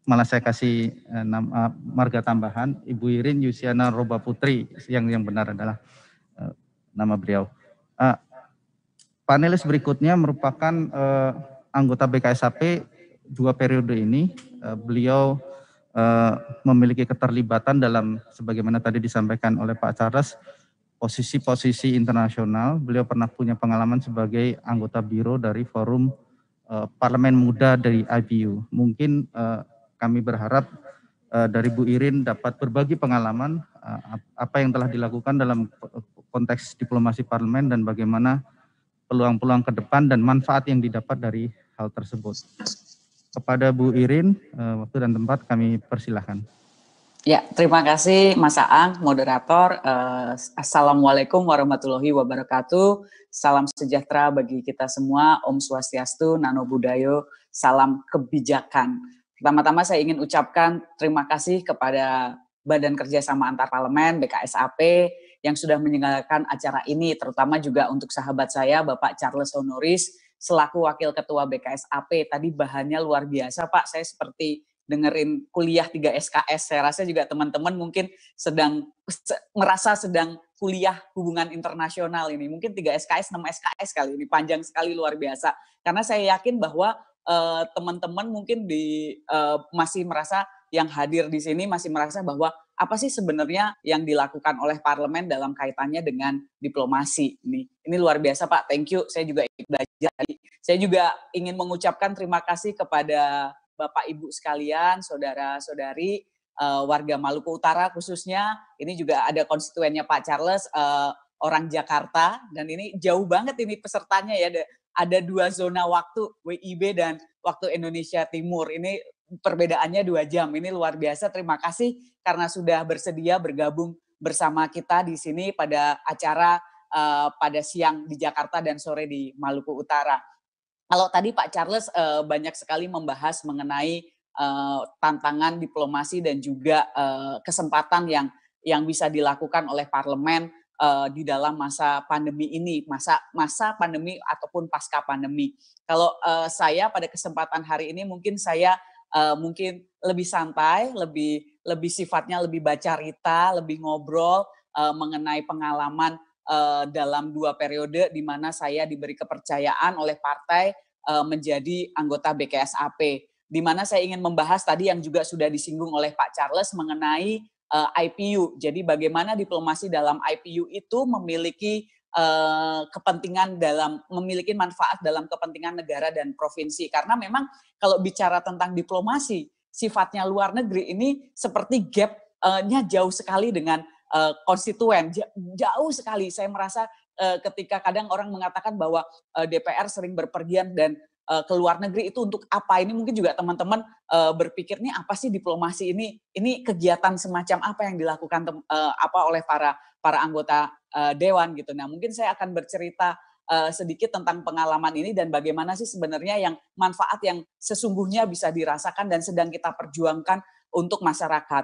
malah saya kasih eh, nama, eh, marga tambahan Ibu Irin Yusiana Roba Putri yang yang benar adalah uh, nama beliau. Uh, panelis berikutnya merupakan uh, anggota BKSAP dua periode ini. uh, beliau uh, memiliki keterlibatan dalam sebagaimana tadi disampaikan oleh Pak Charles posisi-posisi internasional. Beliau pernah punya pengalaman sebagai anggota biro dari Forum uh, Parlemen Muda dari IBU. Mungkin uh, kami berharap uh, dari Bu Irin dapat berbagi pengalaman uh, apa yang telah dilakukan dalam konteks diplomasi parlemen dan bagaimana peluang-peluang ke depan dan manfaat yang didapat dari hal tersebut. Kepada Bu Irin, uh, waktu dan tempat kami persilahkan. Ya, terima kasih Mas Aang, moderator. Uh, Assalamualaikum warahmatullahi wabarakatuh. Salam sejahtera bagi kita semua. Om Swastiastu, Nano Budayo, salam kebijakan. Pertama-tama saya ingin ucapkan terima kasih kepada Badan Kerjasama Antar Parlemen, BKSAP, yang sudah menyelenggarakan acara ini, terutama juga untuk sahabat saya, Bapak Charles Honoris, selaku Wakil Ketua BKSAP. Tadi bahannya luar biasa, Pak. Saya seperti dengerin kuliah 3 SKS. Saya rasa juga teman-teman mungkin sedang merasa sedang kuliah hubungan internasional ini. Mungkin 3 SKS, 6 SKS kali ini panjang sekali luar biasa. Karena saya yakin bahwa eh, teman-teman uh, mungkin di uh, masih merasa yang hadir di sini masih merasa bahwa apa sih sebenarnya yang dilakukan oleh parlemen dalam kaitannya dengan diplomasi ini. Ini luar biasa Pak, thank you. Saya juga ikut belajar. Saya juga ingin mengucapkan terima kasih kepada Bapak Ibu sekalian, saudara-saudari uh, eh, warga Maluku Utara khususnya, ini juga ada konstituennya Pak Charles uh, orang Jakarta dan ini jauh banget ini pesertanya ya. Ada, ada dua zona waktu WIB dan waktu Indonesia Timur. Ini perbedaannya dua jam. Ini luar biasa. Terima kasih karena sudah bersedia bergabung bersama kita di sini pada acara uh, pada siang di Jakarta dan sore di Maluku Utara. Kalau tadi Pak Charles uh, banyak sekali membahas mengenai uh, tantangan diplomasi dan juga uh, kesempatan yang yang bisa dilakukan oleh parlemen uh, di dalam masa pandemi ini, masa masa pandemi ataupun pasca pandemi. Kalau uh, saya pada kesempatan hari ini mungkin saya uh, mungkin lebih santai, lebih lebih sifatnya lebih baca rita, lebih ngobrol uh, mengenai pengalaman uh, dalam dua periode di mana saya diberi kepercayaan oleh partai uh, menjadi anggota BKSAP. Di mana saya ingin membahas tadi yang juga sudah disinggung oleh Pak Charles mengenai uh, eh, IPU. Jadi bagaimana diplomasi dalam IPU itu memiliki kepentingan dalam memiliki manfaat dalam kepentingan negara dan provinsi. Karena memang kalau bicara tentang diplomasi sifatnya luar negeri ini seperti gapnya jauh sekali dengan Eh, konstituen jauh sekali saya merasa eh, ketika kadang orang mengatakan bahwa eh, DPR sering berpergian dan uh, ke luar negeri itu untuk apa ini mungkin juga teman-teman uh, berpikir ini apa sih diplomasi ini ini kegiatan semacam apa yang dilakukan apa oleh para para anggota dewan gitu nah mungkin saya akan bercerita sedikit tentang pengalaman ini dan bagaimana sih sebenarnya yang manfaat yang sesungguhnya bisa dirasakan dan sedang kita perjuangkan untuk masyarakat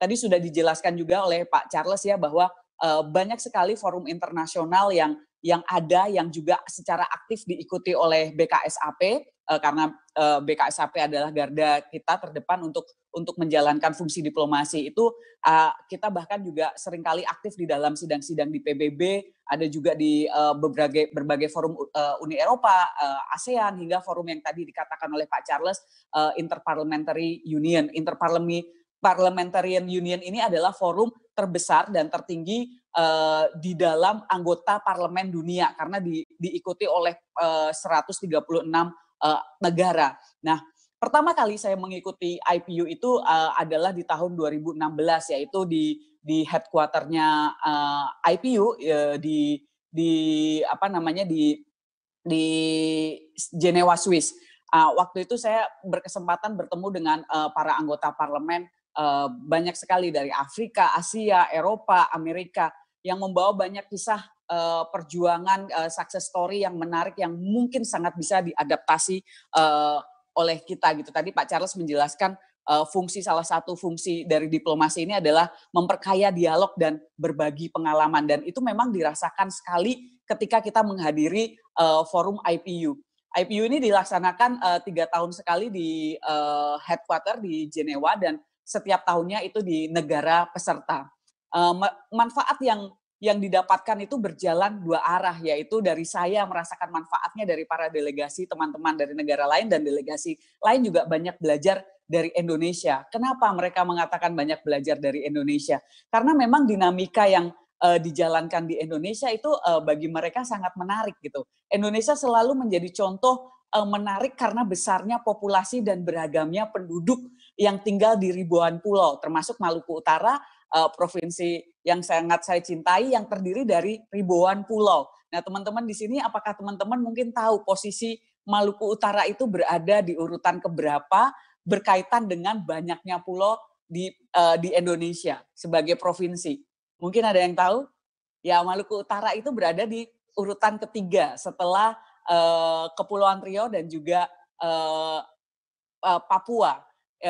tadi sudah dijelaskan juga oleh Pak Charles ya bahwa uh, banyak sekali forum internasional yang yang ada yang juga secara aktif diikuti oleh BKSAP uh, eh, karena uh, eh, BKSAP adalah garda kita terdepan untuk untuk menjalankan fungsi diplomasi itu uh, kita bahkan juga seringkali aktif di dalam sidang-sidang di PBB ada juga di uh, berbagai berbagai forum uh, Uni Eropa uh, ASEAN hingga forum yang tadi dikatakan oleh Pak Charles uh, Interparliamentary Union interparlami Parliamentarian Union ini adalah forum terbesar dan tertinggi uh, di dalam anggota parlemen dunia karena di, diikuti oleh uh, 136 uh, negara. Nah, pertama kali saya mengikuti IPU itu uh, adalah di tahun 2016 yaitu di di headquarternya uh, eh, IPU uh, di di apa namanya di di Jenewa Swiss. Uh, waktu itu saya berkesempatan bertemu dengan uh, para anggota parlemen Eh, banyak sekali dari Afrika, Asia, Eropa, Amerika yang membawa banyak kisah eh, perjuangan uh, success story yang menarik yang mungkin sangat bisa diadaptasi oleh kita gitu. Tadi Pak Charles menjelaskan fungsi salah satu fungsi dari diplomasi ini adalah memperkaya dialog dan berbagi pengalaman dan itu memang dirasakan sekali ketika kita menghadiri forum IPU. IPU ini dilaksanakan uh, tiga tahun sekali di uh, headquarter di Jenewa dan setiap tahunnya itu di negara peserta. Eh, manfaat yang yang didapatkan itu berjalan dua arah yaitu dari saya merasakan manfaatnya dari para delegasi teman-teman dari negara lain dan delegasi lain juga banyak belajar dari Indonesia. Kenapa mereka mengatakan banyak belajar dari Indonesia? Karena memang dinamika yang uh, dijalankan di Indonesia itu uh, bagi mereka sangat menarik gitu. Indonesia selalu menjadi contoh uh, menarik karena besarnya populasi dan beragamnya penduduk yang tinggal di ribuan pulau, termasuk Maluku Utara, uh, provinsi yang sangat saya cintai, yang terdiri dari ribuan pulau. Nah, teman-teman di sini, apakah teman-teman mungkin tahu posisi Maluku Utara itu berada di urutan keberapa berkaitan dengan banyaknya pulau di uh, di Indonesia sebagai provinsi? Mungkin ada yang tahu? Ya, Maluku Utara itu berada di urutan ketiga setelah uh, Kepulauan Riau dan juga uh, uh, Papua. Eh,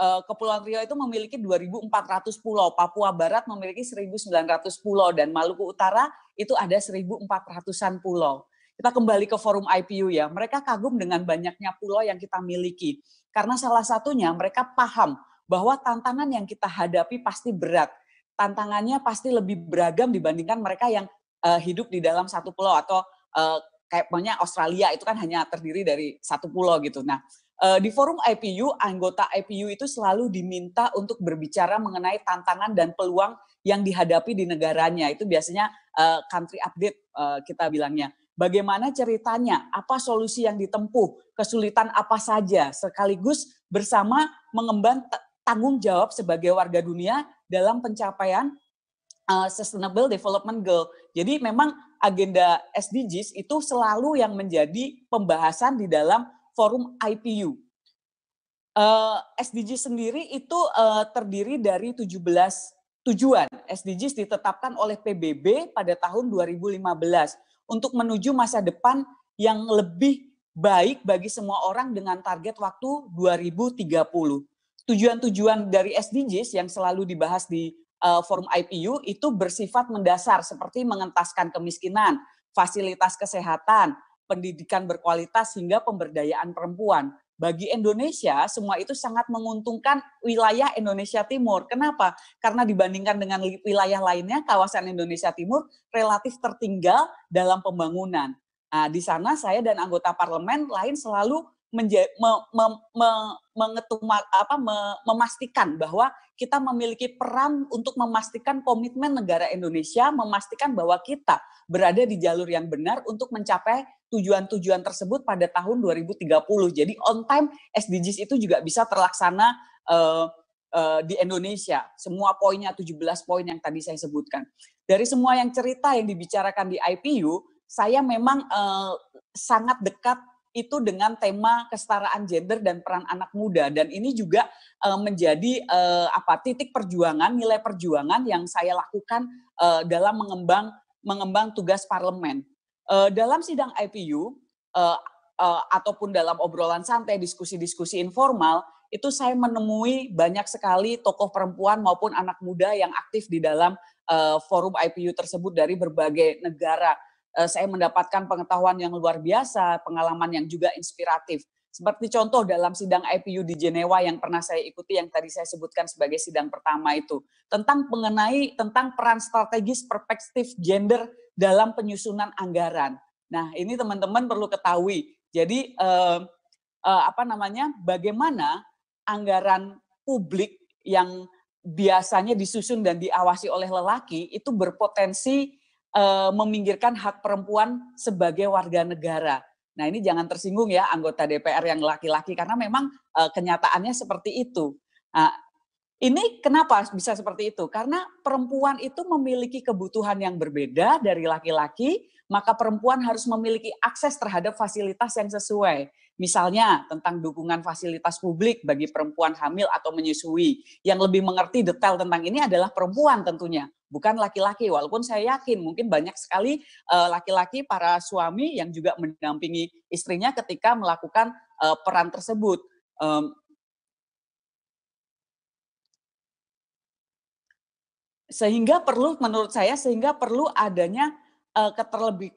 eh, Kepulauan Riau itu memiliki 2.400 pulau, Papua Barat memiliki 1.900 pulau, dan Maluku Utara itu ada 1.400-an pulau. Kita kembali ke forum IPU ya, mereka kagum dengan banyaknya pulau yang kita miliki. Karena salah satunya mereka paham bahwa tantangan yang kita hadapi pasti berat. Tantangannya pasti lebih beragam dibandingkan mereka yang uh, hidup di dalam satu pulau atau uh, kayak punya Australia itu kan hanya terdiri dari satu pulau gitu. Nah, uh, di forum IPU anggota IPU itu selalu diminta untuk berbicara mengenai tantangan dan peluang yang dihadapi di negaranya itu biasanya uh, country update uh, kita bilangnya bagaimana ceritanya apa solusi yang ditempuh kesulitan apa saja sekaligus bersama mengemban tanggung jawab sebagai warga dunia dalam pencapaian uh, Sustainable Development Goal. Jadi memang agenda SDGs itu selalu yang menjadi pembahasan di dalam forum IPU. Uh, eh, SDG sendiri itu eh, terdiri dari 17 tujuan. SDGs ditetapkan oleh PBB pada tahun 2015 untuk menuju masa depan yang lebih baik bagi semua orang dengan target waktu 2030. Tujuan-tujuan dari SDGs yang selalu dibahas di eh, forum IPU itu bersifat mendasar seperti mengentaskan kemiskinan, fasilitas kesehatan, pendidikan berkualitas hingga pemberdayaan perempuan. Bagi Indonesia, semua itu sangat menguntungkan wilayah Indonesia Timur. Kenapa? Karena dibandingkan dengan wilayah lainnya, kawasan Indonesia Timur relatif tertinggal dalam pembangunan. Nah, di sana saya dan anggota parlemen lain selalu menja- me- me- me- apa me- memastikan bahwa kita memiliki peran untuk memastikan komitmen negara Indonesia memastikan bahwa kita berada di jalur yang benar untuk mencapai tujuan-tujuan tersebut pada tahun 2030. Jadi on time SDGs itu juga bisa terlaksana uh, uh, di Indonesia. Semua poinnya 17 poin yang tadi saya sebutkan. Dari semua yang cerita yang dibicarakan di IPU, saya memang uh, sangat dekat itu dengan tema kesetaraan gender dan peran anak muda dan ini juga uh, menjadi uh, apa titik perjuangan nilai perjuangan yang saya lakukan uh, dalam mengembang mengembang tugas parlemen uh, dalam sidang IPU uh, uh, ataupun dalam obrolan santai diskusi-diskusi informal itu saya menemui banyak sekali tokoh perempuan maupun anak muda yang aktif di dalam uh, forum IPU tersebut dari berbagai negara Eh, saya mendapatkan pengetahuan yang luar biasa, pengalaman yang juga inspiratif. Seperti contoh dalam sidang IPU di Jenewa yang pernah saya ikuti yang tadi saya sebutkan sebagai sidang pertama itu tentang mengenai tentang peran strategis perspektif gender dalam penyusunan anggaran. Nah, ini teman-teman perlu ketahui. Jadi eh, eh, apa namanya? bagaimana anggaran publik yang biasanya disusun dan diawasi oleh lelaki itu berpotensi uh, meminggirkan hak perempuan sebagai warga negara. Nah ini jangan tersinggung ya anggota DPR yang laki-laki karena memang uh, kenyataannya seperti itu. Nah, ini kenapa bisa seperti itu? Karena perempuan itu memiliki kebutuhan yang berbeda dari laki-laki, maka perempuan harus memiliki akses terhadap fasilitas yang sesuai. Misalnya tentang dukungan fasilitas publik bagi perempuan hamil atau menyusui. Yang lebih mengerti detail tentang ini adalah perempuan tentunya bukan laki-laki. Walaupun saya yakin mungkin banyak sekali eh, laki-laki uh, para suami yang juga mendampingi istrinya ketika melakukan uh, peran tersebut. Um, sehingga perlu menurut saya sehingga perlu adanya uh,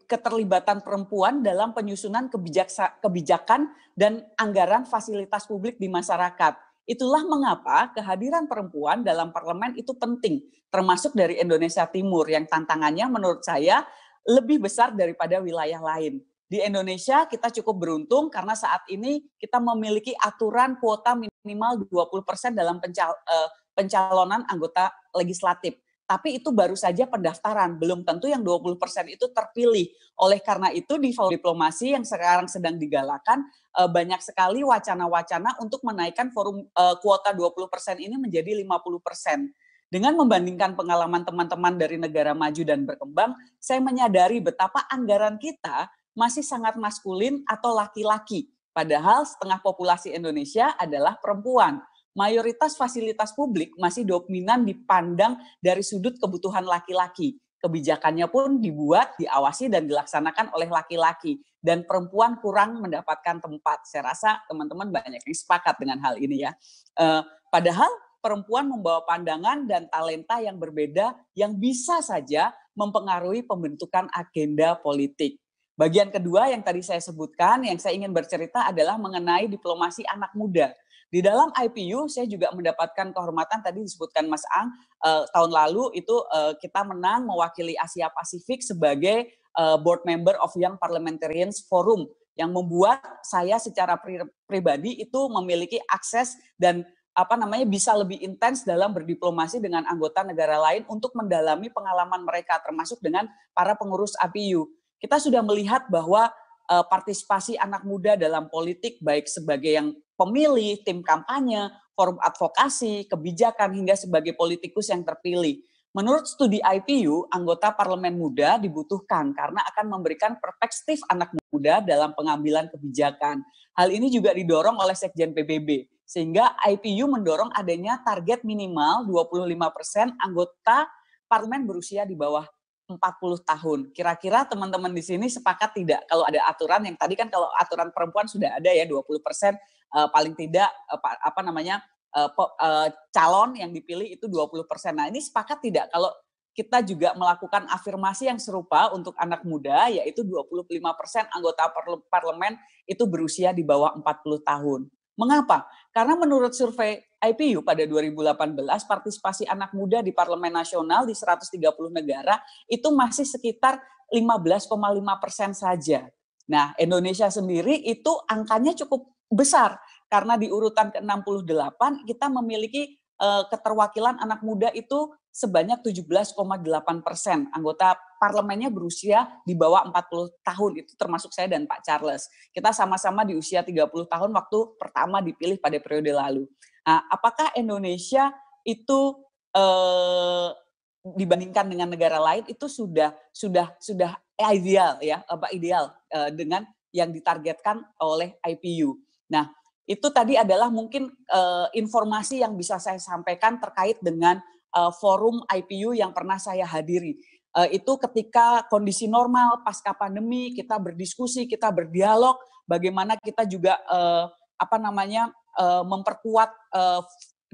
keterlibatan perempuan dalam penyusunan kebijaksa, kebijakan dan anggaran fasilitas publik di masyarakat Itulah mengapa kehadiran perempuan dalam parlemen itu penting, termasuk dari Indonesia Timur yang tantangannya menurut saya lebih besar daripada wilayah lain. Di Indonesia kita cukup beruntung karena saat ini kita memiliki aturan kuota minimal 20% dalam eh, pencalonan anggota legislatif tapi itu baru saja pendaftaran, belum tentu yang 20% itu terpilih. Oleh karena itu di forum diplomasi yang sekarang sedang digalakan eh, banyak sekali wacana-wacana untuk menaikkan forum eh, kuota 20% ini menjadi 50%. Dengan membandingkan pengalaman teman-teman dari negara maju dan berkembang, saya menyadari betapa anggaran kita masih sangat maskulin atau laki-laki. Padahal setengah populasi Indonesia adalah perempuan mayoritas fasilitas publik masih dominan dipandang dari sudut kebutuhan laki-laki. Kebijakannya pun dibuat, diawasi, dan dilaksanakan oleh laki-laki. Dan perempuan kurang mendapatkan tempat. Saya rasa teman-teman banyak yang sepakat dengan hal ini ya. Uh, padahal perempuan membawa pandangan dan talenta yang berbeda yang bisa saja mempengaruhi pembentukan agenda politik. Bagian kedua yang tadi saya sebutkan, yang saya ingin bercerita adalah mengenai diplomasi anak muda. Di dalam IPU saya juga mendapatkan kehormatan tadi disebutkan Mas Ang uh, tahun lalu itu uh, kita menang mewakili Asia Pasifik sebagai uh, board member of Young Parliamentarians Forum yang membuat saya secara pri pribadi itu memiliki akses dan apa namanya bisa lebih intens dalam berdiplomasi dengan anggota negara lain untuk mendalami pengalaman mereka termasuk dengan para pengurus IPU Kita sudah melihat bahwa partisipasi anak muda dalam politik baik sebagai yang pemilih, tim kampanye, forum advokasi, kebijakan, hingga sebagai politikus yang terpilih. Menurut studi IPU, anggota parlemen muda dibutuhkan karena akan memberikan perspektif anak muda dalam pengambilan kebijakan. Hal ini juga didorong oleh Sekjen PBB, sehingga IPU mendorong adanya target minimal 25% anggota parlemen berusia di bawah 40 tahun. Kira-kira teman-teman di sini sepakat tidak kalau ada aturan yang tadi kan kalau aturan perempuan sudah ada ya 20% uh, eh, paling tidak apa, eh, apa namanya uh, po, uh, calon yang dipilih itu 20%. Nah, ini sepakat tidak kalau kita juga melakukan afirmasi yang serupa untuk anak muda yaitu 25% anggota parlemen itu berusia di bawah 40 tahun. Mengapa? Karena menurut survei IPU pada 2018 partisipasi anak muda di parlemen nasional di 130 negara itu masih sekitar 15,5 persen saja. Nah, Indonesia sendiri itu angkanya cukup besar karena di urutan ke-68 kita memiliki eh, keterwakilan anak muda itu sebanyak 17,8 persen. Anggota parlemennya berusia di bawah 40 tahun, itu termasuk saya dan Pak Charles. Kita sama-sama di usia 30 tahun waktu pertama dipilih pada periode lalu. Nah, apakah Indonesia itu eh, dibandingkan dengan negara lain itu sudah sudah sudah ideal ya apa ideal eh, dengan yang ditargetkan oleh IPU. Nah, itu tadi adalah mungkin eh, informasi yang bisa saya sampaikan terkait dengan eh, forum IPU yang pernah saya hadiri. Eh, itu ketika kondisi normal pasca pandemi kita berdiskusi, kita berdialog, bagaimana kita juga eh, apa namanya uh, memperkuat uh,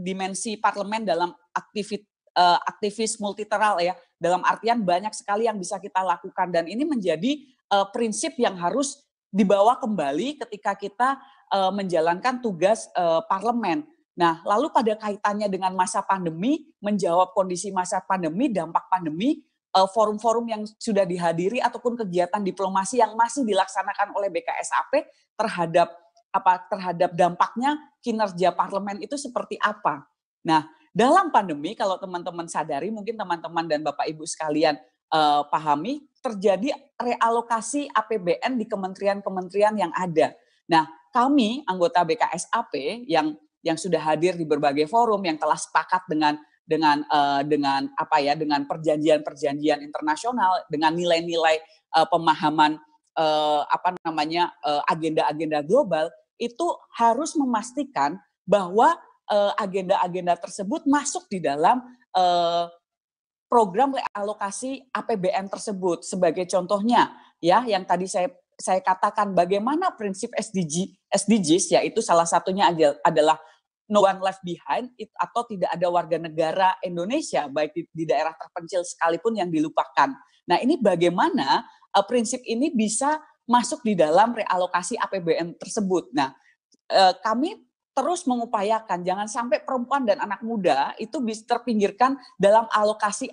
dimensi parlemen dalam aktivit, uh, aktivis multilateral ya dalam artian banyak sekali yang bisa kita lakukan dan ini menjadi uh, prinsip yang harus dibawa kembali ketika kita uh, menjalankan tugas uh, parlemen. Nah, lalu pada kaitannya dengan masa pandemi, menjawab kondisi masa pandemi, dampak pandemi, forum-forum yang sudah dihadiri ataupun kegiatan diplomasi yang masih dilaksanakan oleh BKSAP terhadap apa terhadap dampaknya kinerja parlemen itu seperti apa. Nah, dalam pandemi kalau teman-teman sadari mungkin teman-teman dan Bapak Ibu sekalian uh, pahami terjadi realokasi APBN di kementerian-kementerian yang ada. Nah, kami anggota BKSAP yang yang sudah hadir di berbagai forum yang telah sepakat dengan dengan uh, dengan apa ya dengan perjanjian-perjanjian internasional dengan nilai-nilai uh, pemahaman uh, apa namanya agenda-agenda uh, global itu harus memastikan bahwa eh, agenda-agenda tersebut masuk di dalam eh, program realokasi APBN tersebut. Sebagai contohnya, ya yang tadi saya saya katakan bagaimana prinsip SDG SDGs yaitu salah satunya adalah no one left behind atau tidak ada warga negara Indonesia baik di, di daerah terpencil sekalipun yang dilupakan. Nah ini bagaimana uh, prinsip ini bisa masuk di dalam realokasi APBN tersebut. Nah, eh, kami terus mengupayakan jangan sampai perempuan dan anak muda itu bisa terpinggirkan dalam alokasi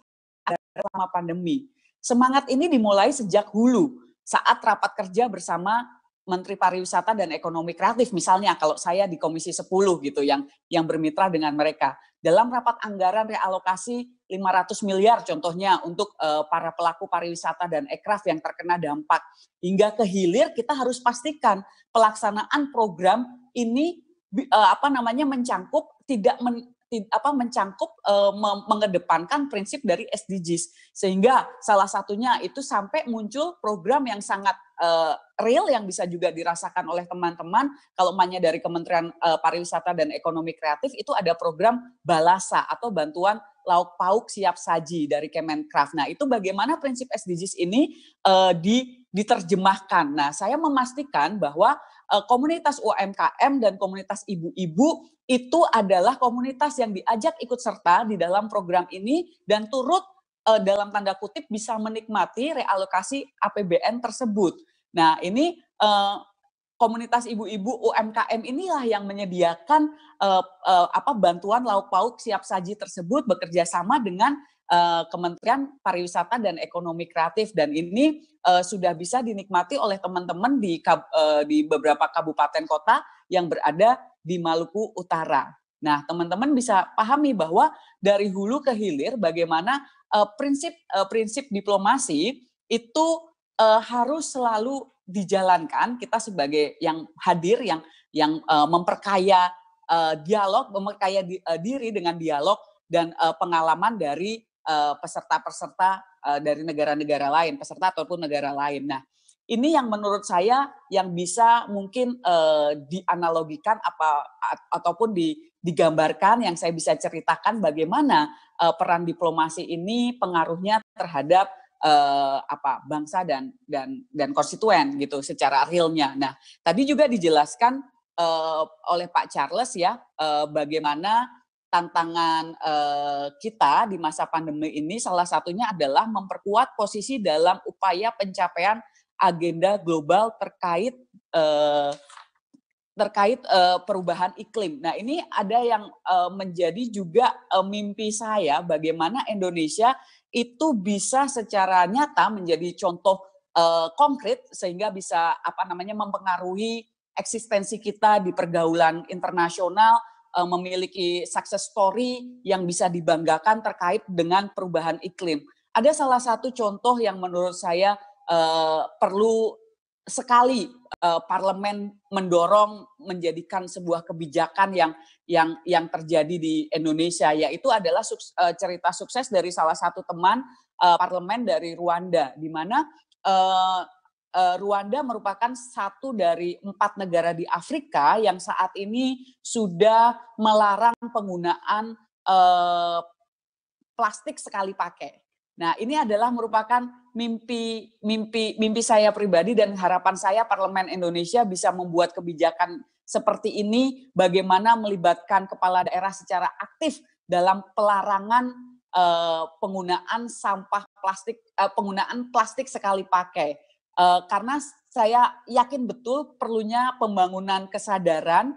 selama pandemi. Semangat ini dimulai sejak hulu saat rapat kerja bersama Menteri Pariwisata dan Ekonomi Kreatif misalnya kalau saya di Komisi 10 gitu yang yang bermitra dengan mereka dalam rapat anggaran realokasi 500 miliar contohnya untuk uh, para pelaku pariwisata dan ekraf yang terkena dampak hingga ke hilir kita harus pastikan pelaksanaan program ini uh, apa namanya mencangkup tidak men, apa mencangkup uh, mengedepankan prinsip dari SDGs sehingga salah satunya itu sampai muncul program yang sangat uh, real yang bisa juga dirasakan oleh teman-teman kalau umpamanya dari Kementerian uh, Pariwisata dan Ekonomi Kreatif itu ada program Balasa atau bantuan lauk pauk siap saji dari Kemenkraf. Nah, itu bagaimana prinsip SDGs ini uh, di diterjemahkan. Nah, saya memastikan bahwa Eh, komunitas UMKM dan komunitas ibu-ibu itu adalah komunitas yang diajak ikut serta di dalam program ini dan turut eh, dalam tanda kutip bisa menikmati realokasi APBN tersebut. Nah, ini eh, komunitas ibu-ibu UMKM inilah yang menyediakan uh, uh, apa bantuan lauk pauk siap saji tersebut bekerja sama dengan uh, Kementerian Pariwisata dan Ekonomi Kreatif dan ini uh, sudah bisa dinikmati oleh teman-teman di uh, di beberapa kabupaten kota yang berada di Maluku Utara. Nah, teman-teman bisa pahami bahwa dari hulu ke hilir bagaimana prinsip-prinsip uh, uh, diplomasi itu uh, harus selalu dijalankan kita sebagai yang hadir yang yang uh, memperkaya uh, dialog memperkaya di, uh, diri dengan dialog dan uh, pengalaman dari peserta-peserta uh, uh, dari negara-negara lain peserta ataupun negara lain nah ini yang menurut saya yang bisa mungkin uh, dianalogikan apa ataupun di, digambarkan yang saya bisa ceritakan bagaimana uh, peran diplomasi ini pengaruhnya terhadap uh, apa bangsa dan dan dan konstituen gitu secara realnya. Nah tadi juga dijelaskan uh, oleh Pak Charles ya uh, bagaimana tantangan uh, kita di masa pandemi ini salah satunya adalah memperkuat posisi dalam upaya pencapaian agenda global terkait uh, terkait uh, perubahan iklim. Nah, ini ada yang uh, menjadi juga uh, mimpi saya bagaimana Indonesia itu bisa secara nyata menjadi contoh uh, konkret sehingga bisa apa namanya mempengaruhi eksistensi kita di pergaulan internasional uh, memiliki success story yang bisa dibanggakan terkait dengan perubahan iklim. Ada salah satu contoh yang menurut saya uh, perlu sekali uh, parlemen mendorong menjadikan sebuah kebijakan yang yang yang terjadi di Indonesia yaitu adalah suks, uh, cerita sukses dari salah satu teman uh, parlemen dari Rwanda di mana uh, Rwanda merupakan satu dari empat negara di Afrika yang saat ini sudah melarang penggunaan uh, plastik sekali pakai Nah, ini adalah merupakan mimpi mimpi mimpi saya pribadi dan harapan saya Parlemen Indonesia bisa membuat kebijakan seperti ini bagaimana melibatkan kepala daerah secara aktif dalam pelarangan uh, penggunaan sampah plastik uh, penggunaan plastik sekali pakai. uh, karena saya yakin betul perlunya pembangunan kesadaran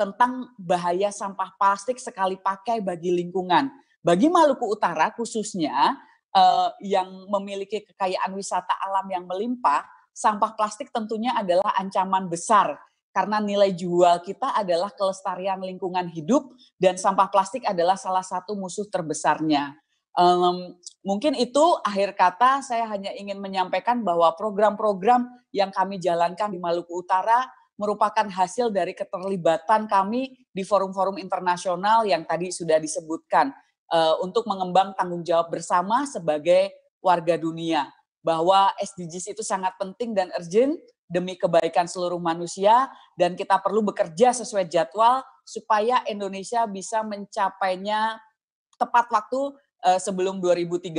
tentang bahaya sampah plastik sekali pakai bagi lingkungan bagi Maluku Utara khususnya eh, yang memiliki kekayaan wisata alam yang melimpah, sampah plastik tentunya adalah ancaman besar karena nilai jual kita adalah kelestarian lingkungan hidup dan sampah plastik adalah salah satu musuh terbesarnya. Um, mungkin itu akhir kata saya hanya ingin menyampaikan bahwa program-program yang kami jalankan di Maluku Utara merupakan hasil dari keterlibatan kami di forum-forum internasional yang tadi sudah disebutkan uh, untuk mengembang tanggung jawab bersama sebagai warga dunia bahwa SDGs itu sangat penting dan urgent demi kebaikan seluruh manusia dan kita perlu bekerja sesuai jadwal supaya Indonesia bisa mencapainya tepat waktu uh, sebelum 2030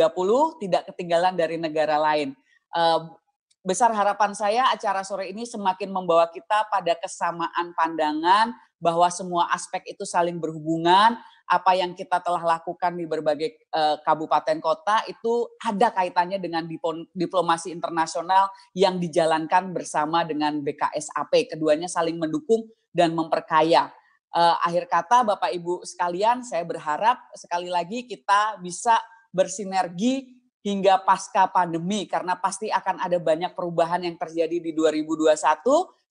tidak ketinggalan dari negara lain. Uh, besar harapan saya acara sore ini semakin membawa kita pada kesamaan pandangan bahwa semua aspek itu saling berhubungan. Apa yang kita telah lakukan di berbagai uh, kabupaten kota itu ada kaitannya dengan diplomasi internasional yang dijalankan bersama dengan BKSAP. Keduanya saling mendukung dan memperkaya. uh, akhir kata, Bapak Ibu sekalian, saya berharap sekali lagi kita bisa bersinergi hingga pasca pandemi karena pasti akan ada banyak perubahan yang terjadi di 2021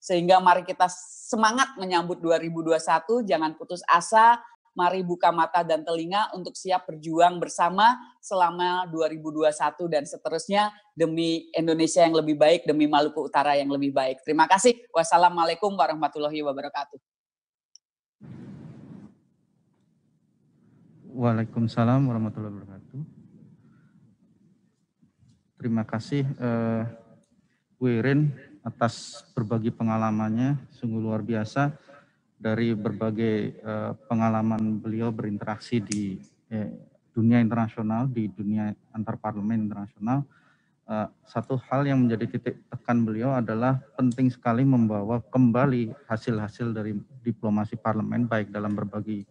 sehingga mari kita semangat menyambut 2021 jangan putus asa mari buka mata dan telinga untuk siap berjuang bersama selama 2021 dan seterusnya demi Indonesia yang lebih baik demi Maluku Utara yang lebih baik terima kasih wassalamualaikum warahmatullahi wabarakatuh Waalaikumsalam warahmatullahi wabarakatuh Terima kasih uh, eh, Wirin atas berbagi pengalamannya, sungguh luar biasa dari berbagai uh, pengalaman beliau berinteraksi di eh, dunia internasional, di dunia antar parlemen internasional. uh, satu hal yang menjadi titik tekan beliau adalah penting sekali membawa kembali hasil-hasil dari diplomasi parlemen baik dalam berbagi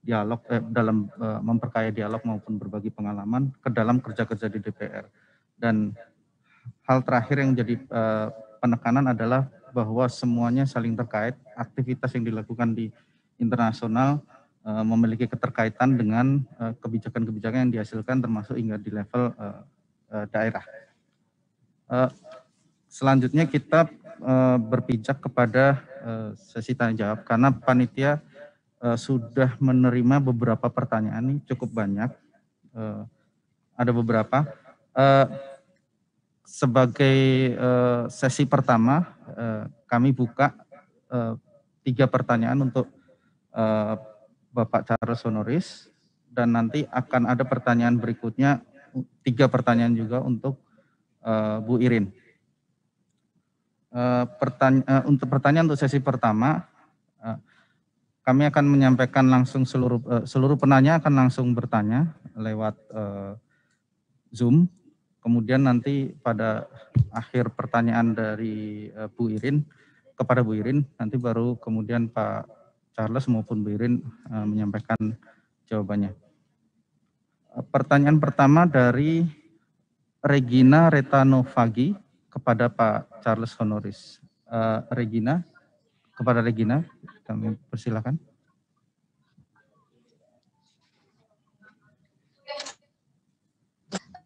dialog eh, dalam uh, memperkaya dialog maupun berbagi pengalaman ke dalam kerja-kerja di DPR dan hal terakhir yang jadi uh, penekanan adalah bahwa semuanya saling terkait. Aktivitas yang dilakukan di internasional uh, memiliki keterkaitan dengan eh, kebijakan-kebijakan yang dihasilkan termasuk hingga di level daerah. Selanjutnya kita berpijak kepada sesi tanya jawab karena panitia sudah menerima beberapa pertanyaan ini cukup banyak. Ada beberapa eh, sebagai eh, sesi pertama eh, kami buka eh, tiga pertanyaan untuk eh, Bapak Charles Honoris dan nanti akan ada pertanyaan berikutnya tiga pertanyaan juga untuk eh, Bu Irin. Uh, eh, pertanya uh, eh, untuk pertanyaan untuk sesi pertama uh, kami akan menyampaikan langsung seluruh seluruh penanya akan langsung bertanya lewat Zoom Kemudian nanti pada akhir pertanyaan dari eh, Bu Irin kepada Bu Irin, nanti baru kemudian Pak Charles maupun Bu Irin eh, menyampaikan jawabannya. Eh, pertanyaan pertama dari Regina Retanovagi kepada Pak Charles Honoris. Regina, kepada Regina, kami persilakan.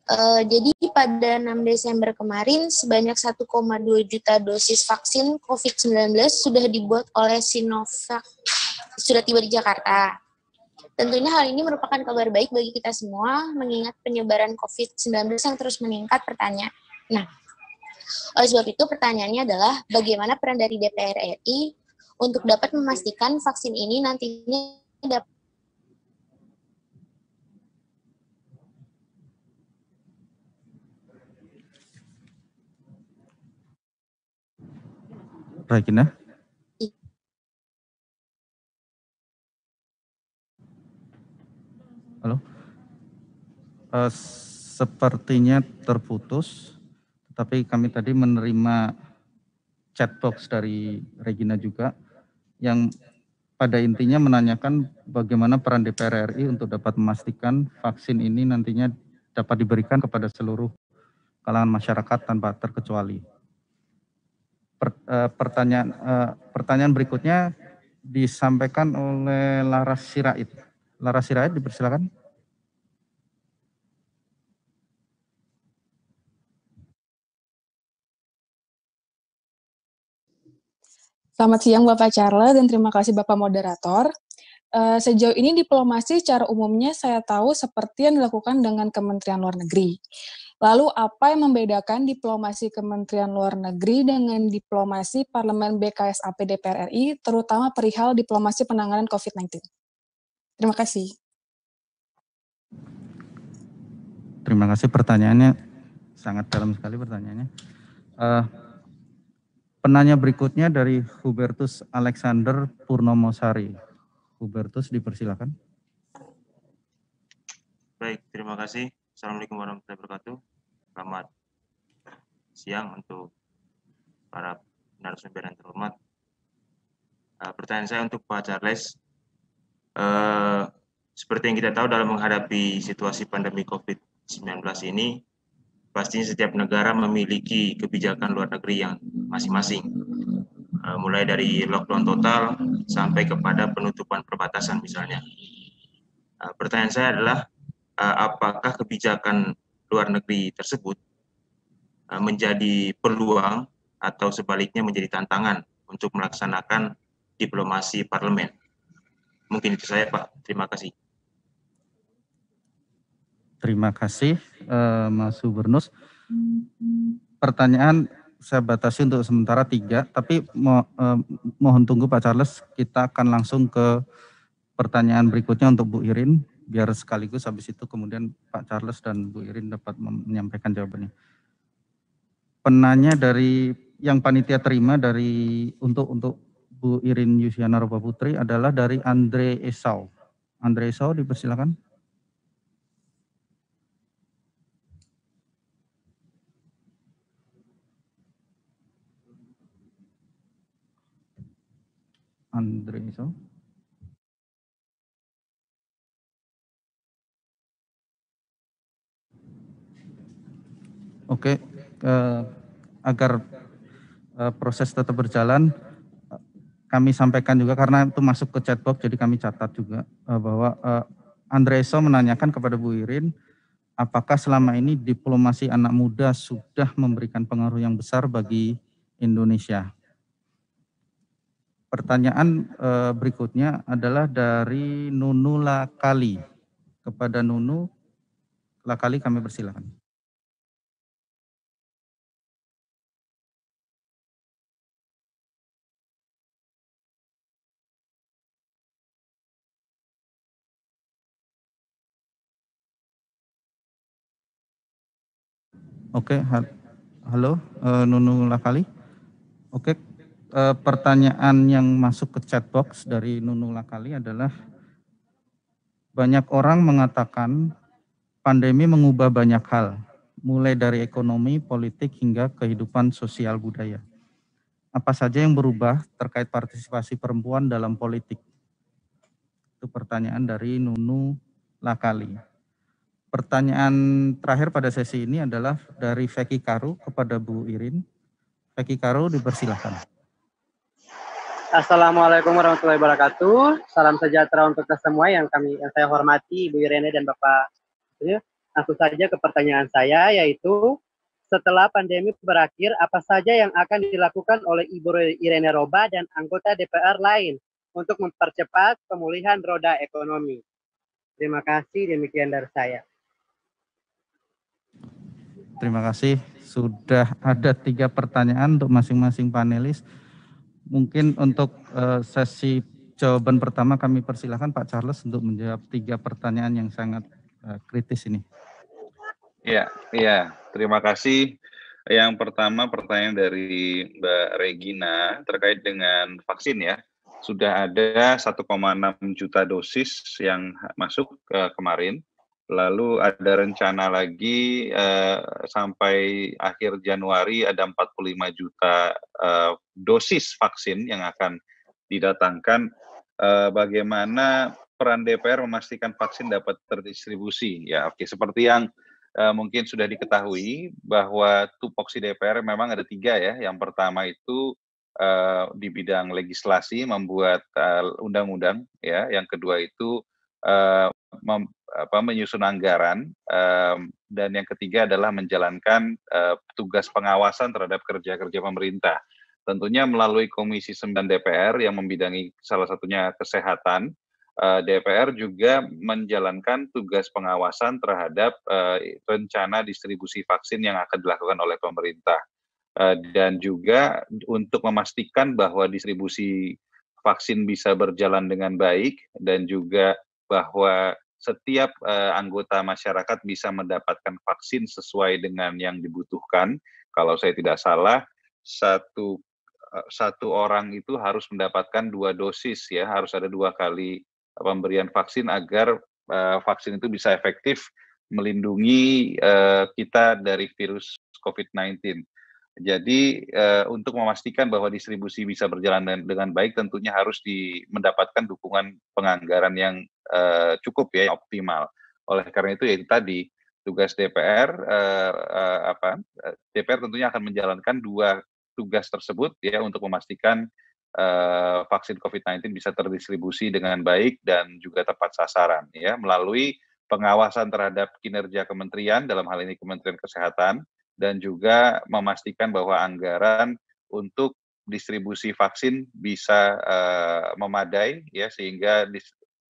Uh, jadi pada 6 Desember kemarin sebanyak 1,2 juta dosis vaksin COVID-19 sudah dibuat oleh Sinovac sudah tiba di Jakarta. Tentunya hal ini merupakan kabar baik bagi kita semua mengingat penyebaran COVID-19 yang terus meningkat pertanyaan. Nah, oleh sebab itu pertanyaannya adalah bagaimana peran dari DPR RI untuk dapat memastikan vaksin ini nantinya dapat Regina? Halo? Uh, sepertinya terputus, tapi kami tadi menerima chatbox dari Regina juga yang pada intinya menanyakan bagaimana peran DPR RI untuk dapat memastikan vaksin ini nantinya dapat diberikan kepada seluruh kalangan masyarakat tanpa terkecuali per, uh, eh, pertanyaan uh, eh, pertanyaan berikutnya disampaikan oleh Laras Sirait. Laras Sirait dipersilakan. Selamat siang Bapak Charles dan terima kasih Bapak Moderator. Eh, sejauh ini diplomasi secara umumnya saya tahu seperti yang dilakukan dengan Kementerian Luar Negeri. Lalu apa yang membedakan diplomasi Kementerian Luar Negeri dengan diplomasi Parlemen BKSAP DPR RI, terutama perihal diplomasi penanganan COVID-19? Terima kasih. Terima kasih pertanyaannya, sangat dalam sekali pertanyaannya. Uh, penanya berikutnya dari Hubertus Alexander Purnomosari. Hubertus dipersilakan. Baik, terima kasih. Assalamualaikum warahmatullahi wabarakatuh. Selamat siang untuk para narasumber yang terhormat. Uh, pertanyaan saya untuk Pak Charles. Uh, seperti yang kita tahu dalam menghadapi situasi pandemi COVID-19 ini, pastinya setiap negara memiliki kebijakan luar negeri yang masing-masing. Uh, mulai dari lockdown total sampai kepada penutupan perbatasan misalnya. Uh, pertanyaan saya adalah, Eh, apakah kebijakan luar negeri tersebut eh, menjadi peluang atau sebaliknya menjadi tantangan untuk melaksanakan diplomasi parlemen. Mungkin itu saya Pak. Terima kasih. Terima kasih uh, Mas Subernus. Pertanyaan saya batasi untuk sementara tiga, tapi mo eh, mohon tunggu Pak Charles, kita akan langsung ke pertanyaan berikutnya untuk Bu Irin biar sekaligus habis itu kemudian Pak Charles dan Bu Irin dapat menyampaikan jawabannya. Penanya dari yang panitia terima dari untuk untuk Bu Irin Yusiana Roba Putri adalah dari Andre Esau. Andre Esau dipersilakan. Andre Esau. Oke, okay. uh, agar uh, proses tetap berjalan, kami sampaikan juga karena itu masuk ke chatbox, jadi kami catat juga uh, bahwa uh, e, Andreso menanyakan kepada Bu Irin, apakah selama ini diplomasi anak muda sudah memberikan pengaruh yang besar bagi Indonesia? Pertanyaan uh, berikutnya adalah dari Nunula Kali kepada Nunu Lakali kami persilakan. Oke, ha halo uh, Nunu Lakali. Oke, uh, pertanyaan yang masuk ke chat box dari Nunu Lakali adalah banyak orang mengatakan pandemi mengubah banyak hal, mulai dari ekonomi, politik hingga kehidupan sosial budaya. Apa saja yang berubah terkait partisipasi perempuan dalam politik? Itu pertanyaan dari Nunu Lakali. Pertanyaan terakhir pada sesi ini adalah dari Feki Karu kepada Bu Irin. Feki Karu dipersilahkan. Assalamualaikum warahmatullahi wabarakatuh. Salam sejahtera untuk kita semua yang kami yang saya hormati Ibu Irene dan Bapak. Ya, langsung saja ke pertanyaan saya yaitu setelah pandemi berakhir apa saja yang akan dilakukan oleh Ibu Irene Roba dan anggota DPR lain untuk mempercepat pemulihan roda ekonomi. Terima kasih demikian dari saya terima kasih sudah ada tiga pertanyaan untuk masing-masing panelis. Mungkin untuk eh, sesi jawaban pertama kami persilahkan Pak Charles untuk menjawab tiga pertanyaan yang sangat eh, kritis ini. Ya, ya, terima kasih. Yang pertama pertanyaan dari Mbak Regina terkait dengan vaksin ya. Sudah ada 1,6 juta dosis yang masuk ke eh, kemarin Lalu ada rencana lagi eh, sampai akhir Januari ada 45 juta eh, dosis vaksin yang akan didatangkan. Eh, bagaimana peran DPR memastikan vaksin dapat terdistribusi? Ya, oke. Seperti yang eh, mungkin sudah diketahui bahwa tupoksi DPR memang ada tiga ya. Yang pertama itu eh, di bidang legislasi membuat eh, undang-undang eh, ya. Yang kedua itu Eh, mem, apa, menyusun anggaran um, dan yang ketiga adalah menjalankan uh, tugas pengawasan terhadap kerja-kerja pemerintah. Tentunya melalui Komisi 9 DPR yang membidangi salah satunya kesehatan, uh, eh, DPR juga menjalankan tugas pengawasan terhadap uh, rencana distribusi vaksin yang akan dilakukan oleh pemerintah. Uh, dan juga untuk memastikan bahwa distribusi vaksin bisa berjalan dengan baik dan juga bahwa setiap uh, anggota masyarakat bisa mendapatkan vaksin sesuai dengan yang dibutuhkan. Kalau saya tidak salah, satu uh, satu orang itu harus mendapatkan dua dosis ya, harus ada dua kali eh, pemberian vaksin agar uh, vaksin itu bisa efektif melindungi uh, kita dari virus COVID-19. Jadi uh, untuk memastikan bahwa distribusi bisa berjalan dengan, dengan baik tentunya harus di, mendapatkan dukungan penganggaran yang uh, cukup ya yang optimal. Oleh karena itu ya tadi tugas DPR uh, eh, uh, apa DPR tentunya akan menjalankan dua tugas tersebut ya untuk memastikan uh, vaksin COVID-19 bisa terdistribusi dengan baik dan juga tepat sasaran ya melalui pengawasan terhadap kinerja kementerian dalam hal ini Kementerian Kesehatan dan juga memastikan bahwa anggaran untuk distribusi vaksin bisa uh, memadai ya sehingga dis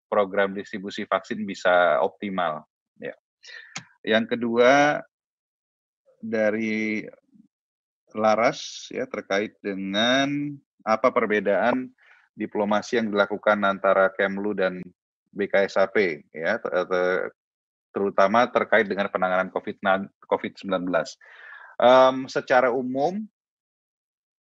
program distribusi vaksin bisa optimal ya. Yang kedua dari Laras ya terkait dengan apa perbedaan diplomasi yang dilakukan antara Kemlu dan BKSAP ya terutama terkait dengan penanganan COVID-19. Um, secara umum,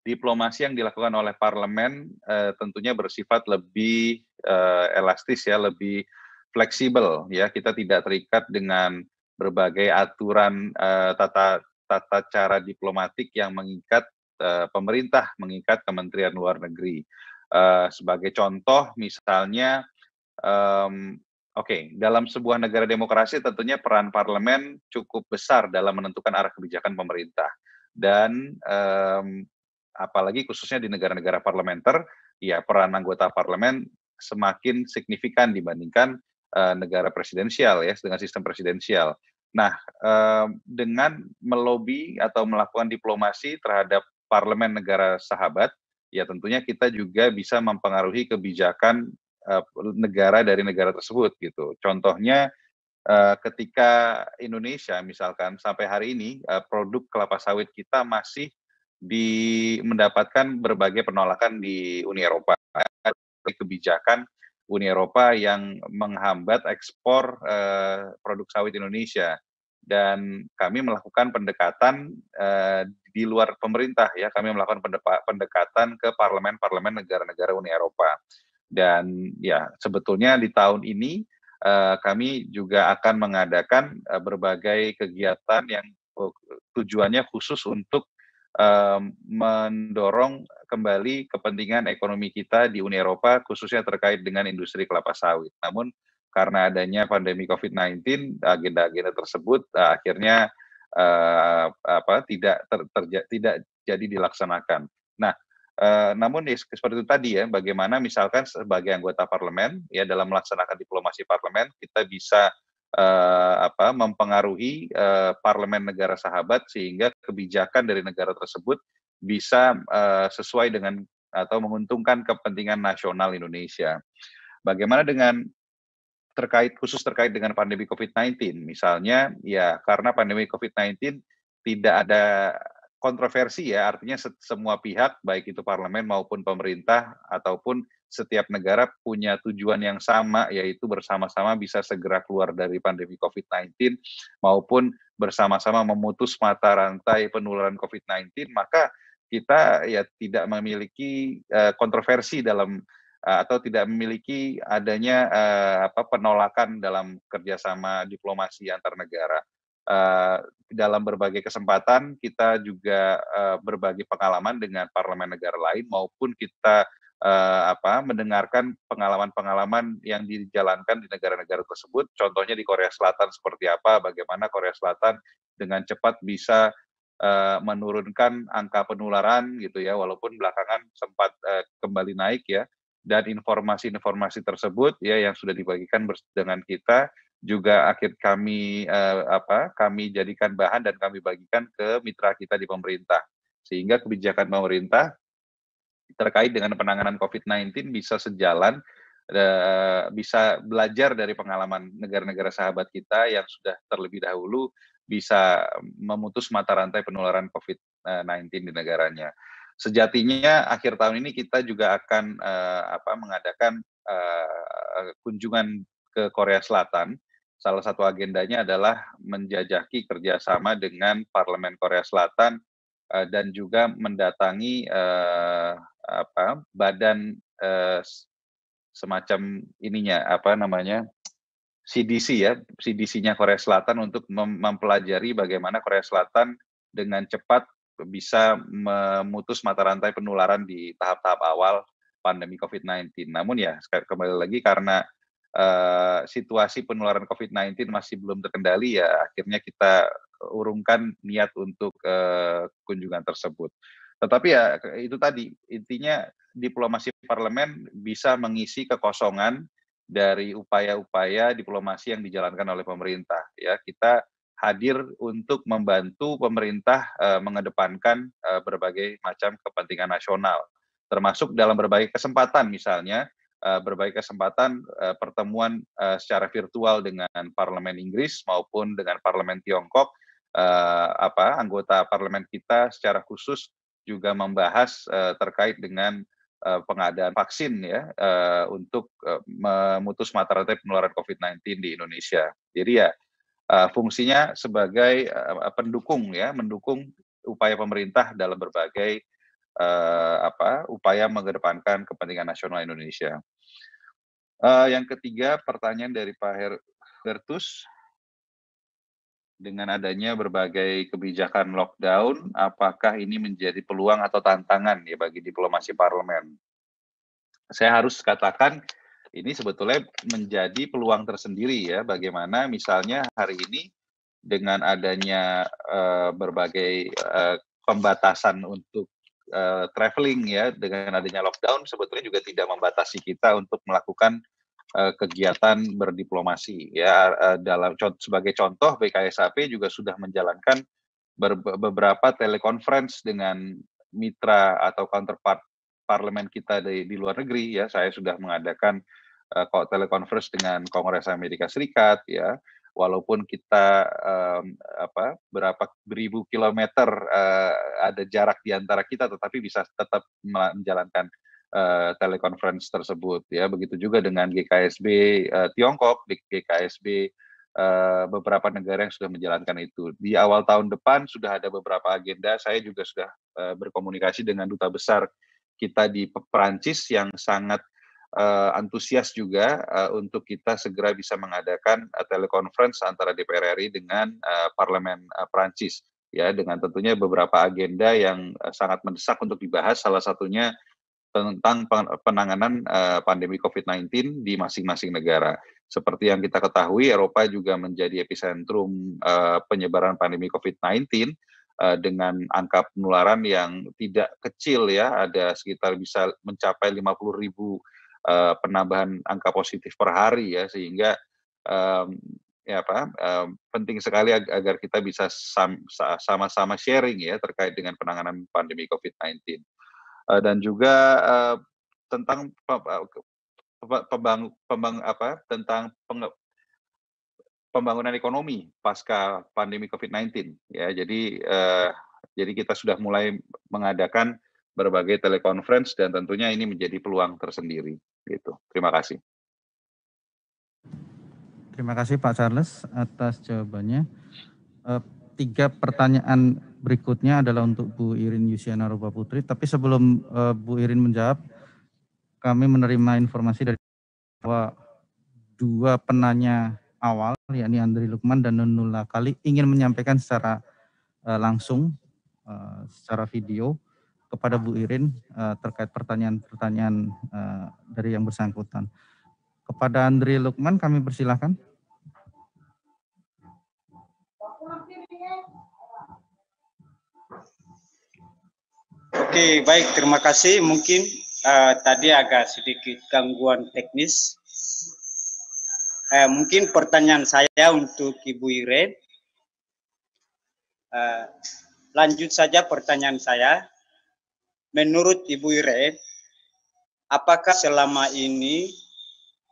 diplomasi yang dilakukan oleh parlemen uh, tentunya bersifat lebih uh, elastis ya, lebih fleksibel ya. Kita tidak terikat dengan berbagai aturan uh, tata tata cara diplomatik yang mengikat uh, pemerintah, mengikat Kementerian Luar Negeri. Uh, sebagai contoh, misalnya um, Oke, dalam sebuah negara demokrasi tentunya peran parlemen cukup besar dalam menentukan arah kebijakan pemerintah. Dan um, apalagi khususnya di negara-negara parlementer, ya peran anggota parlemen semakin signifikan dibandingkan uh, negara presidensial ya dengan sistem presidensial. Nah, uh, dengan melobi atau melakukan diplomasi terhadap parlemen negara sahabat, ya tentunya kita juga bisa mempengaruhi kebijakan Eh, negara dari negara tersebut gitu. Contohnya eh, ketika Indonesia misalkan sampai hari ini eh, produk kelapa sawit kita masih di mendapatkan berbagai penolakan di Uni Eropa kebijakan Uni Eropa yang menghambat ekspor produk sawit Indonesia dan kami melakukan pendekatan di luar pemerintah ya kami melakukan pendekatan ke parlemen-parlemen negara-negara Uni Eropa dan ya sebetulnya di tahun ini uh, kami juga akan mengadakan uh, berbagai kegiatan yang oh, tujuannya khusus untuk um, mendorong kembali kepentingan ekonomi kita di Uni Eropa khususnya terkait dengan industri kelapa sawit. Namun karena adanya pandemi COVID-19, agenda-agenda tersebut uh, akhirnya uh, apa tidak ter, ter, tidak jadi dilaksanakan. Nah, Eh, namun ya, seperti itu tadi ya, bagaimana misalkan sebagai anggota parlemen ya dalam melaksanakan diplomasi parlemen kita bisa uh, apa mempengaruhi uh, parlemen negara sahabat sehingga kebijakan dari negara tersebut bisa uh, sesuai dengan atau menguntungkan kepentingan nasional Indonesia. Bagaimana dengan terkait khusus terkait dengan pandemi COVID-19 misalnya ya karena pandemi COVID-19 tidak ada kontroversi ya, artinya semua pihak baik itu parlemen maupun pemerintah ataupun setiap negara punya tujuan yang sama yaitu bersama-sama bisa segera keluar dari pandemi COVID-19 maupun bersama-sama memutus mata rantai penularan COVID-19 maka kita ya tidak memiliki eh, kontroversi dalam eh, atau tidak memiliki adanya eh, apa penolakan dalam kerjasama diplomasi antar negara uh, dalam berbagai kesempatan kita juga uh, berbagi pengalaman dengan parlemen negara lain maupun kita uh, apa mendengarkan pengalaman-pengalaman yang dijalankan di negara-negara tersebut contohnya di Korea Selatan seperti apa bagaimana Korea Selatan dengan cepat bisa menurunkan angka penularan gitu ya walaupun belakangan sempat uh, kembali naik ya dan informasi-informasi tersebut ya yang sudah dibagikan dengan kita juga akhir kami uh, apa kami jadikan bahan dan kami bagikan ke mitra kita di pemerintah sehingga kebijakan pemerintah terkait dengan penanganan COVID-19 bisa sejalan uh, bisa belajar dari pengalaman negara-negara sahabat kita yang sudah terlebih dahulu bisa memutus mata rantai penularan COVID-19 di negaranya. Sejatinya akhir tahun ini kita juga akan uh, apa mengadakan uh, kunjungan ke Korea Selatan salah satu agendanya adalah menjajaki kerjasama dengan Parlemen Korea Selatan uh, dan juga mendatangi uh, apa badan uh, semacam ininya apa namanya CDC ya CDC-nya Korea Selatan untuk mem mempelajari bagaimana Korea Selatan dengan cepat bisa memutus mata rantai penularan di tahap-tahap awal pandemi COVID-19. Namun ya kembali lagi karena Eh, situasi penularan COVID-19 masih belum terkendali, ya akhirnya kita urungkan niat untuk uh, kunjungan tersebut. Tetapi ya itu tadi intinya diplomasi parlemen bisa mengisi kekosongan dari upaya-upaya diplomasi yang dijalankan oleh pemerintah. Ya kita hadir untuk membantu pemerintah uh, mengedepankan uh, berbagai macam kepentingan nasional, termasuk dalam berbagai kesempatan misalnya Eh, berbagai kesempatan eh, pertemuan eh, secara virtual dengan parlemen Inggris maupun dengan parlemen Tiongkok apa anggota parlemen kita secara khusus juga membahas terkait dengan pengadaan vaksin ya untuk memutus mata rantai penularan COVID-19 di Indonesia. Jadi ya fungsinya sebagai pendukung ya mendukung upaya pemerintah dalam berbagai uh, apa upaya mengedepankan kepentingan nasional Indonesia. Uh, yang ketiga pertanyaan dari Pak Her Hertus dengan adanya berbagai kebijakan lockdown, apakah ini menjadi peluang atau tantangan ya bagi diplomasi parlemen? Saya harus katakan ini sebetulnya menjadi peluang tersendiri ya, bagaimana misalnya hari ini dengan adanya uh, berbagai uh, pembatasan untuk uh, traveling ya dengan adanya lockdown sebetulnya juga tidak membatasi kita untuk melakukan uh, kegiatan berdiplomasi ya uh, dalam sebagai contoh BKSAP juga sudah menjalankan beberapa telekonferensi dengan mitra atau counterpart parlemen kita di, di luar negeri ya saya sudah mengadakan uh, telekonferensi dengan Kongres Amerika Serikat ya walaupun kita um, apa berapa beribu kilometer uh, ada jarak di antara kita tetapi bisa tetap menjalankan uh, eh, telekonferensi tersebut ya begitu juga dengan GKSB uh, eh, Tiongkok di GKSB uh, beberapa negara yang sudah menjalankan itu di awal tahun depan sudah ada beberapa agenda saya juga sudah uh, berkomunikasi dengan duta besar kita di Perancis yang sangat uh, uh, antusias juga uh, untuk kita segera bisa mengadakan uh, telekonferensi antara DPR RI dengan uh, parlemen uh, Prancis ya dengan tentunya beberapa agenda yang uh, sangat mendesak untuk dibahas salah satunya tentang penanganan uh, pandemi COVID-19 di masing-masing negara. Seperti yang kita ketahui, Eropa juga menjadi epicentrum uh, penyebaran pandemi COVID-19 uh, dengan angka penularan yang tidak kecil ya, ada sekitar bisa mencapai 50 ribu uh, penambahan angka positif per hari ya sehingga um, ya apa um, penting sekali ag agar kita bisa sama-sama sharing ya terkait dengan penanganan pandemi COVID-19 uh, eh, dan juga uh, tentang pembang, apa tentang peng, pembangunan ekonomi pasca pandemi COVID-19 ya jadi uh, jadi kita sudah mulai mengadakan berbagai telekonferensi dan tentunya ini menjadi peluang tersendiri. Gitu. Terima kasih. Terima kasih Pak Charles atas jawabannya. E, tiga pertanyaan berikutnya adalah untuk Bu Irin Yusiana Rupa Putri. Tapi sebelum e, Bu Irin menjawab, kami menerima informasi dari bahwa dua penanya awal, yakni Andri Lukman dan Nunula Kali, ingin menyampaikan secara e, langsung, e, secara video kepada Bu Irin uh, terkait pertanyaan-pertanyaan uh, dari yang bersangkutan. Kepada Andri Lukman kami persilahkan. Oke, baik. Terima kasih. Mungkin uh, tadi agak sedikit gangguan teknis. Eh, mungkin pertanyaan saya untuk Ibu Irene. Uh, lanjut saja pertanyaan saya. Menurut Ibu Ire, apakah selama ini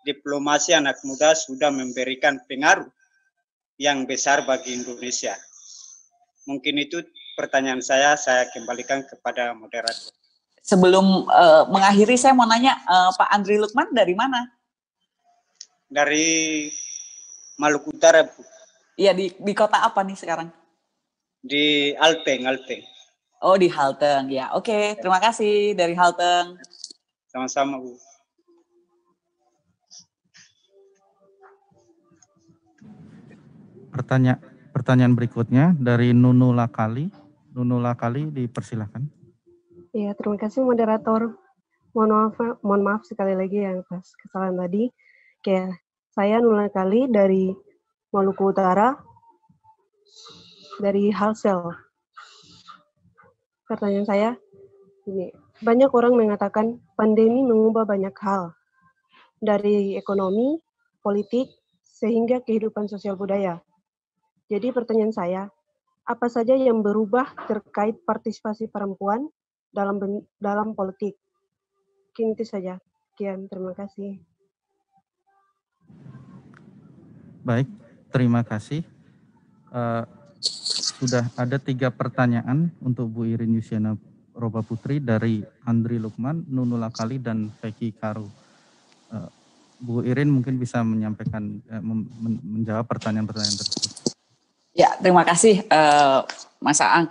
diplomasi anak muda sudah memberikan pengaruh yang besar bagi Indonesia? Mungkin itu pertanyaan saya, saya kembalikan kepada moderator. Sebelum uh, mengakhiri, saya mau nanya uh, Pak Andri Lukman dari mana? Dari Maluku Utara, Bu. Iya, di, di kota apa nih sekarang? Di Alpeng, Alpeng. Oh di Halteng ya. Oke, okay. terima kasih dari Halteng. Sama-sama Bu. Pertanya pertanyaan berikutnya dari Nunu Lakali. Nunu Lakali dipersilahkan. Ya, terima kasih moderator. Mohon maaf, mohon maaf sekali lagi yang pas kesalahan tadi. Oke, saya Nunu Lakali dari Maluku Utara dari Halsel pertanyaan saya ini. Banyak orang mengatakan pandemi mengubah banyak hal dari ekonomi, politik, sehingga kehidupan sosial budaya. Jadi pertanyaan saya, apa saja yang berubah terkait partisipasi perempuan dalam dalam politik? Kini itu saja. Kian, terima kasih. Baik, terima kasih. Uh, sudah ada tiga pertanyaan untuk Bu Irin Yusiana Roba Putri dari Andri Lukman, Nunula Kali dan Feki Karu. Eh, Bu Irin mungkin bisa menyampaikan, eh, menjawab pertanyaan-pertanyaan tersebut. Ya, terima kasih eh, Mas Aang.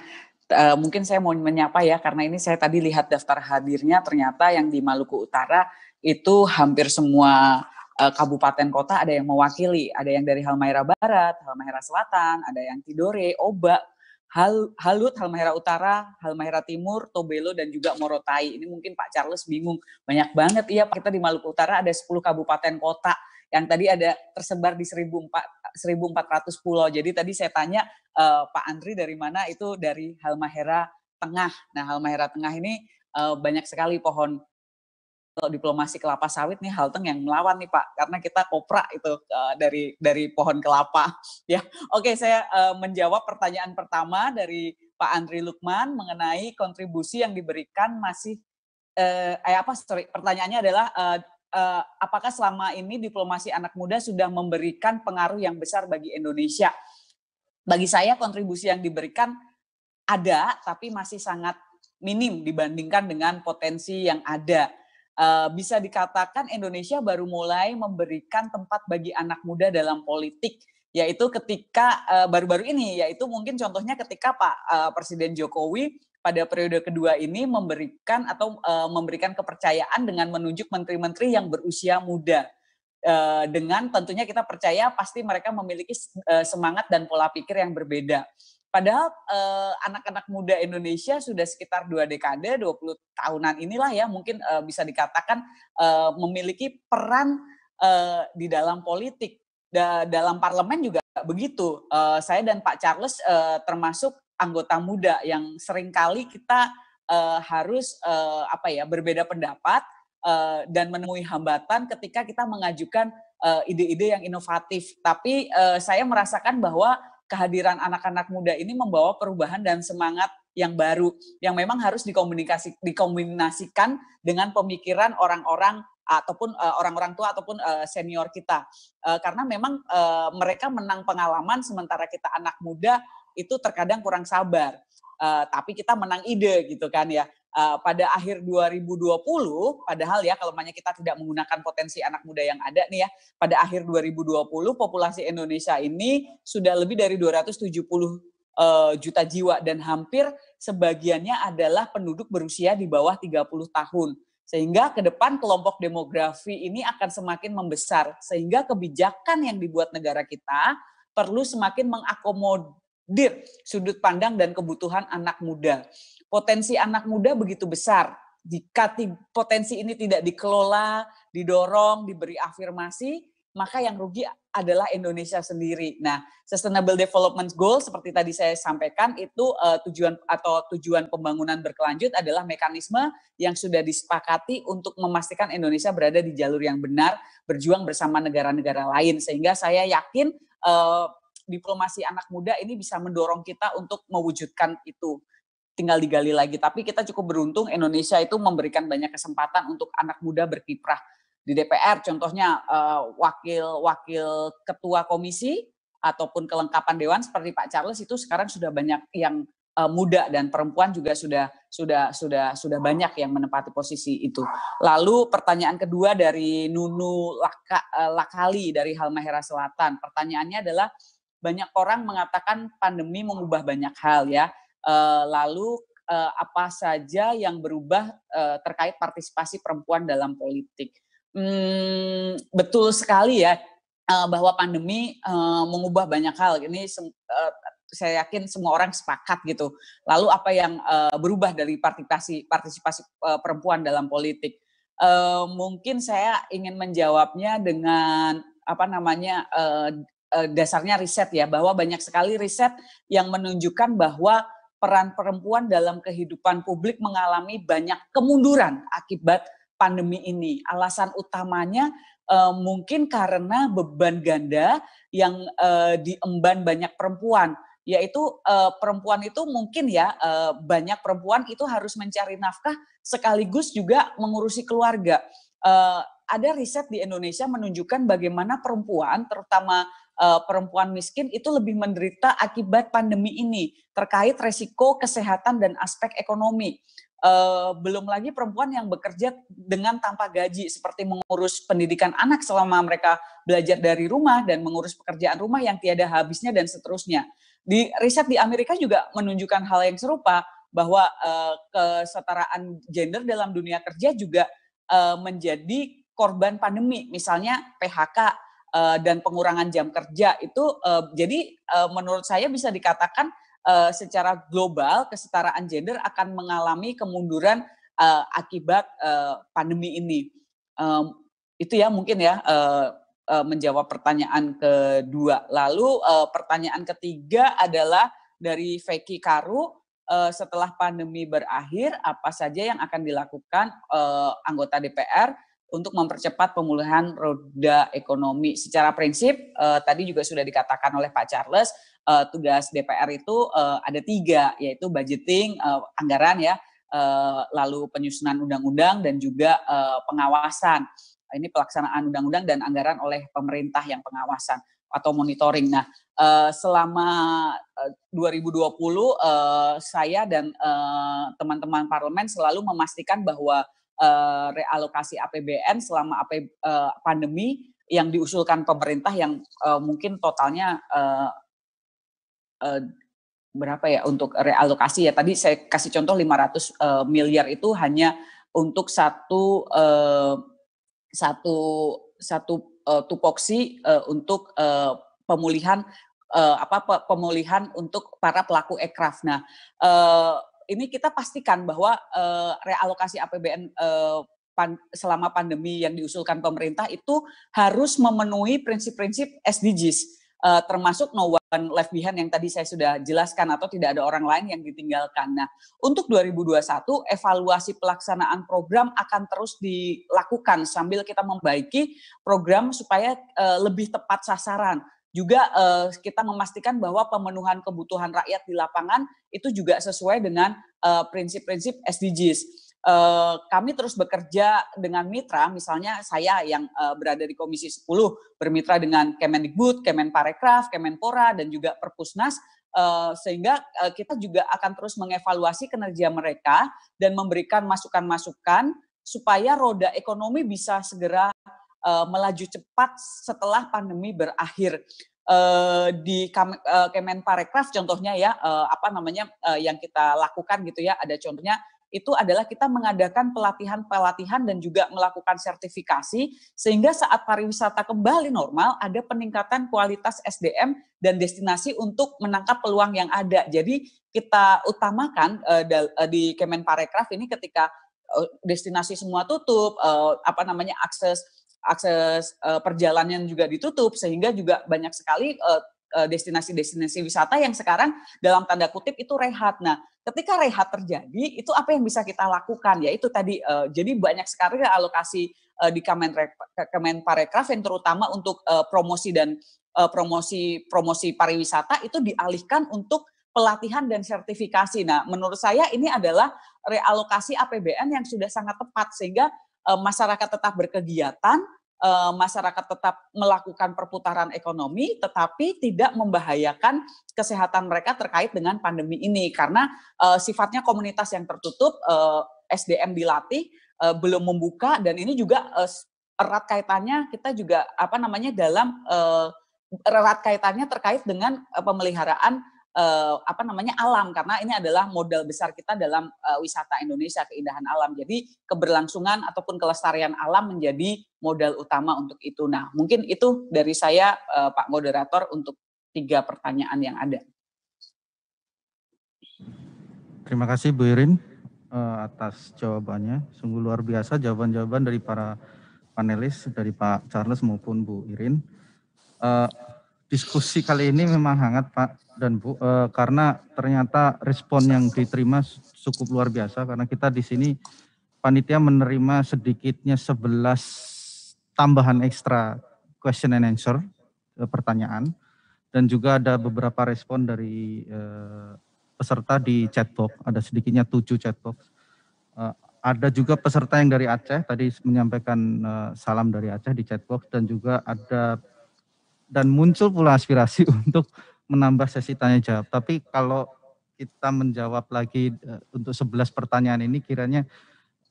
mungkin saya mau menyapa ya, karena ini saya tadi lihat daftar hadirnya, ternyata yang di Maluku Utara itu hampir semua uh, kabupaten kota ada yang mewakili, ada yang dari Halmahera Barat, Halmahera Selatan, ada yang Tidore, Oba, Hal, Halut, Halmahera Utara, Halmahera Timur, Tobelo, dan juga Morotai. Ini mungkin Pak Charles bingung, banyak banget. ya kita di Maluku Utara ada 10 kabupaten kota yang tadi ada tersebar di 1.400 pulau. Jadi tadi saya tanya uh, Pak Andri dari mana itu dari Halmahera Tengah. Nah, Halmahera Tengah ini uh, banyak sekali pohon kalau diplomasi kelapa sawit nih Halteng yang melawan nih Pak karena kita kopra itu uh, dari dari pohon kelapa ya oke okay, saya uh, menjawab pertanyaan pertama dari Pak Andri Lukman mengenai kontribusi yang diberikan masih eh, eh apa sorry pertanyaannya adalah uh, uh, apakah selama ini diplomasi anak muda sudah memberikan pengaruh yang besar bagi Indonesia bagi saya kontribusi yang diberikan ada tapi masih sangat minim dibandingkan dengan potensi yang ada Eh, bisa dikatakan Indonesia baru mulai memberikan tempat bagi anak muda dalam politik yaitu ketika eh, baru-baru ini yaitu mungkin contohnya ketika Pak eh, Presiden Jokowi pada periode kedua ini memberikan atau memberikan kepercayaan dengan menunjuk menteri-menteri yang berusia muda. dengan tentunya kita percaya pasti mereka memiliki semangat dan pola pikir yang berbeda. Padahal eh, anak-anak eh, muda Indonesia sudah sekitar dua dekade, 20 tahunan inilah ya mungkin eh, bisa dikatakan eh, memiliki peran eh, di dalam politik. Da dalam parlemen juga begitu. Eh, saya dan Pak Charles eh, termasuk anggota muda yang seringkali kita eh, harus eh, apa ya berbeda pendapat eh, dan menemui hambatan ketika kita mengajukan eh, ide-ide yang inovatif. Tapi eh, saya merasakan bahwa kehadiran anak-anak muda ini membawa perubahan dan semangat yang baru yang memang harus dikomunikasi dikombinasikan dengan pemikiran orang-orang ataupun eh, orang-orang uh, tua ataupun uh, senior kita uh, karena memang uh, mereka menang pengalaman sementara kita anak muda itu terkadang kurang sabar uh, tapi kita menang ide gitu kan ya Eh, pada akhir 2020, padahal ya kalau banyak kita tidak menggunakan potensi anak muda yang ada nih ya, pada akhir 2020 populasi Indonesia ini sudah lebih dari 270 uh, eh, juta jiwa dan hampir sebagiannya adalah penduduk berusia di bawah 30 tahun. Sehingga ke depan kelompok demografi ini akan semakin membesar sehingga kebijakan yang dibuat negara kita perlu semakin mengakomodir sudut pandang dan kebutuhan anak muda potensi anak muda begitu besar. Jika potensi ini tidak dikelola, didorong, diberi afirmasi, maka yang rugi adalah Indonesia sendiri. Nah, Sustainable Development Goal seperti tadi saya sampaikan itu uh, tujuan atau tujuan pembangunan berkelanjut adalah mekanisme yang sudah disepakati untuk memastikan Indonesia berada di jalur yang benar, berjuang bersama negara-negara lain sehingga saya yakin uh, diplomasi anak muda ini bisa mendorong kita untuk mewujudkan itu tinggal digali lagi. Tapi kita cukup beruntung Indonesia itu memberikan banyak kesempatan untuk anak muda berkiprah di DPR. Contohnya wakil-wakil eh, ketua komisi ataupun kelengkapan dewan seperti Pak Charles itu sekarang sudah banyak yang eh, muda dan perempuan juga sudah sudah sudah sudah banyak yang menempati posisi itu. Lalu pertanyaan kedua dari Nunu Laka, eh, Lakali dari Halmahera Selatan. Pertanyaannya adalah banyak orang mengatakan pandemi mengubah banyak hal ya. Eh, lalu eh, apa saja yang berubah eh, terkait partisipasi perempuan dalam politik. Hmm, betul sekali ya bahwa pandemi mengubah banyak hal. Ini saya yakin semua orang sepakat gitu. Lalu apa yang berubah dari partisipasi partisipasi perempuan dalam politik? mungkin saya ingin menjawabnya dengan apa namanya dasarnya riset ya bahwa banyak sekali riset yang menunjukkan bahwa peran perempuan dalam kehidupan publik mengalami banyak kemunduran akibat pandemi ini. Alasan utamanya uh, mungkin karena beban ganda yang uh, diemban banyak perempuan, yaitu uh, perempuan itu mungkin ya uh, banyak perempuan itu harus mencari nafkah sekaligus juga mengurusi keluarga. Uh, ada riset di Indonesia menunjukkan bagaimana perempuan, terutama uh, perempuan miskin itu lebih menderita akibat pandemi ini terkait resiko kesehatan dan aspek ekonomi. Uh, belum lagi perempuan yang bekerja dengan tanpa gaji seperti mengurus pendidikan anak selama mereka belajar dari rumah dan mengurus pekerjaan rumah yang tiada habisnya dan seterusnya. Di riset di Amerika juga menunjukkan hal yang serupa bahwa uh, kesetaraan gender dalam dunia kerja juga uh, menjadi korban pandemi misalnya PHK Eh, dan pengurangan jam kerja itu uh, jadi uh, menurut saya bisa dikatakan uh, secara global kesetaraan gender akan mengalami kemunduran uh, akibat uh, pandemi ini. Um, itu ya mungkin ya uh, uh, menjawab pertanyaan kedua. Lalu uh, pertanyaan ketiga adalah dari Vicky Karu uh, setelah pandemi berakhir apa saja yang akan dilakukan uh, anggota DPR untuk mempercepat pemulihan roda ekonomi. Secara prinsip, eh, tadi juga sudah dikatakan oleh Pak Charles, eh, tugas DPR itu eh, ada tiga, yaitu budgeting, eh, anggaran ya, eh, lalu penyusunan undang-undang, dan juga eh, pengawasan. Ini pelaksanaan undang-undang dan anggaran oleh pemerintah yang pengawasan atau monitoring. Nah, eh, selama 2020 eh, eh, saya dan teman-teman parlemen selalu memastikan bahwa Eh, realokasi APBN selama AP, uh, eh, pandemi yang diusulkan pemerintah yang uh, mungkin totalnya uh, uh, berapa ya untuk realokasi ya tadi saya kasih contoh 500 uh, miliar itu hanya untuk satu uh, satu satu uh, tupoksi uh, untuk uh, pemulihan uh, apa pemulihan untuk para pelaku ekraf. Nah, uh, ini kita pastikan bahwa uh, realokasi APBN uh, eh, pan, selama pandemi yang diusulkan pemerintah itu harus memenuhi prinsip-prinsip SDGs. Uh, eh, termasuk no one left behind yang tadi saya sudah jelaskan atau tidak ada orang lain yang ditinggalkan. Nah, untuk 2021 evaluasi pelaksanaan program akan terus dilakukan sambil kita membaiki program supaya uh, lebih tepat sasaran, juga uh, kita memastikan bahwa pemenuhan kebutuhan rakyat di lapangan itu juga sesuai dengan eh, prinsip-prinsip uh, SDGs. Uh, eh, kami terus bekerja dengan mitra, misalnya saya yang uh, berada di Komisi 10 bermitra dengan Kemendikbud, Kemenparekraf, Kemenpora dan juga Perpusnas Uh, sehingga uh, kita juga akan terus mengevaluasi kinerja mereka dan memberikan masukan-masukan supaya roda ekonomi bisa segera uh, melaju cepat setelah pandemi berakhir. Uh, di eh, Kemenparekraf contohnya ya uh, apa namanya uh, yang kita lakukan gitu ya ada contohnya itu adalah kita mengadakan pelatihan-pelatihan dan juga melakukan sertifikasi sehingga saat pariwisata kembali normal ada peningkatan kualitas SDM dan destinasi untuk menangkap peluang yang ada. Jadi kita utamakan di Kemenparekraf ini ketika destinasi semua tutup, apa namanya akses akses uh, perjalanan juga ditutup sehingga juga banyak sekali destinasi eh, eh, destinasi-destinasi wisata yang sekarang dalam tanda kutip itu rehat. Nah, ketika rehat terjadi, itu apa yang bisa kita lakukan? Yaitu tadi, uh, jadi banyak sekali alokasi uh, di Kemenparekraf yang terutama untuk uh, promosi dan uh, promosi promosi pariwisata itu dialihkan untuk pelatihan dan sertifikasi. Nah, menurut saya ini adalah realokasi APBN yang sudah sangat tepat sehingga masyarakat tetap berkegiatan Eh, masyarakat tetap melakukan perputaran ekonomi tetapi tidak membahayakan kesehatan mereka terkait dengan pandemi ini karena uh, sifatnya komunitas yang tertutup uh, eh, SDM dilatih uh, belum membuka dan ini juga uh, erat kaitannya kita juga apa namanya dalam uh, erat kaitannya terkait dengan uh, pemeliharaan uh, apa namanya alam karena ini adalah modal besar kita dalam uh, wisata Indonesia keindahan alam. Jadi keberlangsungan ataupun kelestarian alam menjadi modal utama untuk itu. Nah, mungkin itu dari saya uh, Pak moderator untuk tiga pertanyaan yang ada. Terima kasih Bu Irin uh, atas jawabannya. Sungguh luar biasa jawaban-jawaban dari para panelis dari Pak Charles maupun Bu Irin. Uh, diskusi kali ini memang hangat Pak dan Bu e, karena ternyata respon yang diterima cukup luar biasa karena kita di sini panitia menerima sedikitnya 11 tambahan ekstra question and answer e, pertanyaan dan juga ada beberapa respon dari e, peserta di chatbox ada sedikitnya 7 chatbox e, ada juga peserta yang dari Aceh tadi menyampaikan e, salam dari Aceh di chatbox dan juga ada dan muncul pula aspirasi untuk menambah sesi tanya jawab. Tapi kalau kita menjawab lagi eh, untuk 11 pertanyaan ini kiranya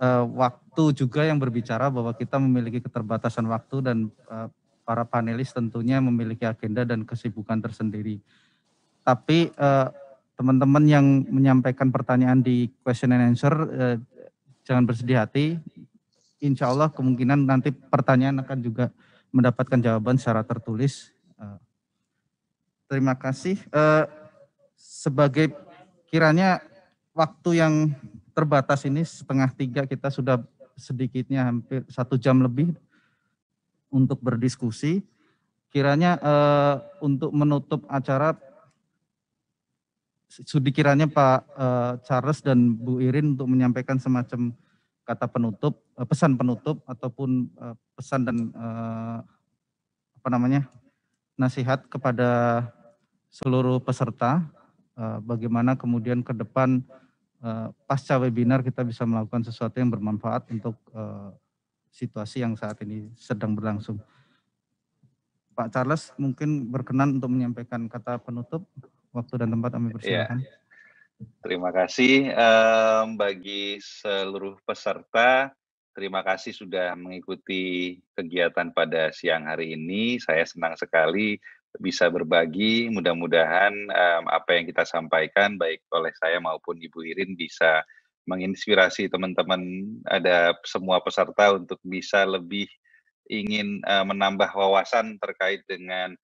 eh, waktu juga yang berbicara bahwa kita memiliki keterbatasan waktu dan eh, para panelis tentunya memiliki agenda dan kesibukan tersendiri. Tapi teman-teman yang menyampaikan pertanyaan di question and answer uh, jangan bersedih hati. Insya Allah kemungkinan nanti pertanyaan akan juga mendapatkan jawaban secara tertulis terima kasih. Eh, sebagai kiranya waktu yang terbatas ini setengah tiga kita sudah sedikitnya hampir satu jam lebih untuk berdiskusi. Kiranya eh, untuk menutup acara, sudi kiranya Pak eh, Charles dan Bu Irin untuk menyampaikan semacam kata penutup, eh, pesan penutup ataupun eh, pesan dan eh, apa namanya nasihat kepada seluruh peserta eh, bagaimana kemudian ke depan eh, pasca webinar kita bisa melakukan sesuatu yang bermanfaat untuk eh, situasi yang saat ini sedang berlangsung. Pak Charles mungkin berkenan untuk menyampaikan kata penutup waktu dan tempat kami iya. persilakan. Ya. Terima kasih um, bagi seluruh peserta. Terima kasih sudah mengikuti kegiatan pada siang hari ini. Saya senang sekali bisa berbagi. Mudah-mudahan um, apa yang kita sampaikan baik oleh saya maupun Ibu Irin bisa menginspirasi teman-teman ada semua peserta untuk bisa lebih ingin uh, menambah wawasan terkait dengan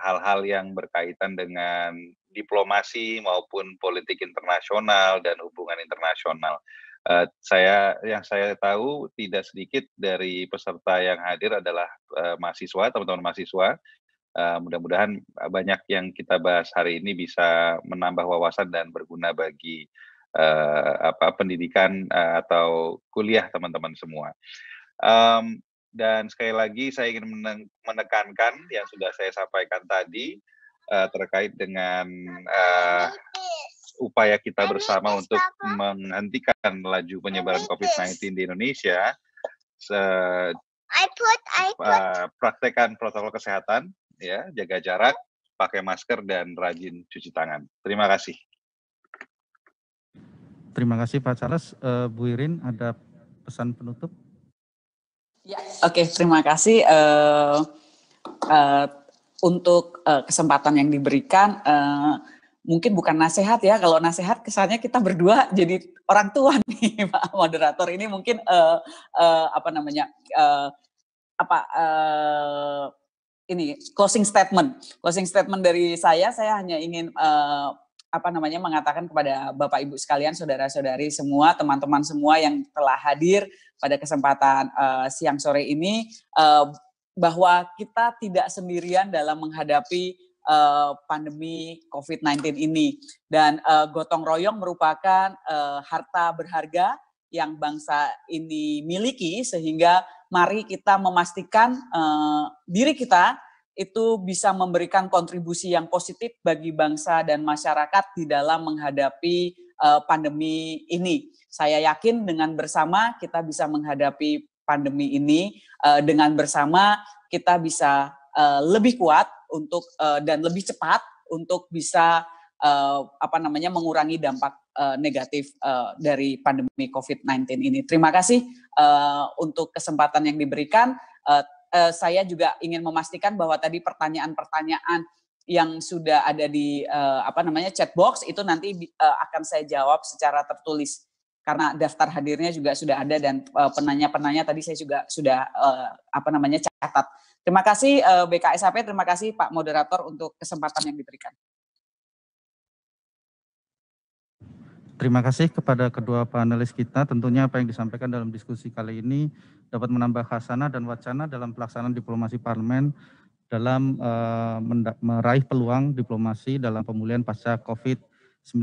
hal-hal uh, yang berkaitan dengan diplomasi maupun politik internasional dan hubungan internasional. Uh, saya yang saya tahu tidak sedikit dari peserta yang hadir adalah uh, mahasiswa, teman-teman mahasiswa Uh, mudah-mudahan eh, banyak yang kita bahas hari ini bisa menambah wawasan dan berguna bagi uh, apa pendidikan uh, atau kuliah teman-teman semua. Um, dan sekali lagi saya ingin menekankan yang sudah saya sampaikan tadi uh, terkait dengan uh, upaya kita bersama untuk menghentikan laju penyebaran COVID-19 di Indonesia, se, uh, praktekan protokol kesehatan, ya, jaga jarak, pakai masker dan rajin cuci tangan. Terima kasih. Terima kasih Pak Charles. Eh, Bu Irin ada pesan penutup? Ya, oke. Okay, terima kasih uh, uh, untuk uh, kesempatan yang diberikan. Uh, mungkin bukan nasihat ya. Kalau nasihat kesannya kita berdua jadi orang tua nih, Pak moderator ini mungkin uh, uh, apa namanya uh, apa uh, ini closing statement. Closing statement dari saya, saya hanya ingin uh, apa namanya mengatakan kepada Bapak Ibu sekalian, saudara-saudari semua, teman-teman semua yang telah hadir pada kesempatan uh, siang sore ini uh, bahwa kita tidak sendirian dalam menghadapi uh, pandemi COVID-19 ini dan uh, gotong royong merupakan uh, harta berharga yang bangsa ini miliki sehingga mari kita memastikan uh, diri kita itu bisa memberikan kontribusi yang positif bagi bangsa dan masyarakat di dalam menghadapi uh, pandemi ini. Saya yakin dengan bersama kita bisa menghadapi pandemi ini uh, dengan bersama kita bisa uh, lebih kuat untuk uh, dan lebih cepat untuk bisa uh, apa namanya mengurangi dampak uh, negatif uh, dari pandemi COVID-19 ini. Terima kasih uh, untuk kesempatan yang diberikan. Uh, uh, saya juga ingin memastikan bahwa tadi pertanyaan-pertanyaan yang sudah ada di uh, apa namanya chat box itu nanti uh, akan saya jawab secara tertulis karena daftar hadirnya juga sudah ada dan penanya-penanya tadi saya juga sudah uh, apa namanya catat. Terima kasih uh, BKSAP, terima kasih Pak Moderator untuk kesempatan yang diberikan. Terima kasih kepada kedua panelis kita. Tentunya apa yang disampaikan dalam diskusi kali ini dapat menambah khasana dan wacana dalam pelaksanaan diplomasi parlemen dalam uh, meraih peluang diplomasi dalam pemulihan pasca COVID-19.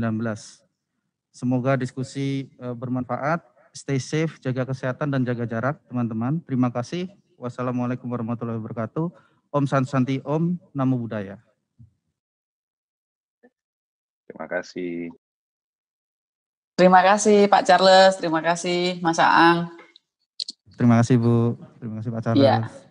Semoga diskusi uh, bermanfaat. Stay safe, jaga kesehatan dan jaga jarak, teman-teman. Terima kasih. Wassalamualaikum warahmatullahi wabarakatuh. Om Santi Om, Namo Buddhaya. Terima kasih. Terima kasih Pak Charles, terima kasih Mas Aang. Terima kasih Bu, terima kasih Pak iya. Charles. Ya.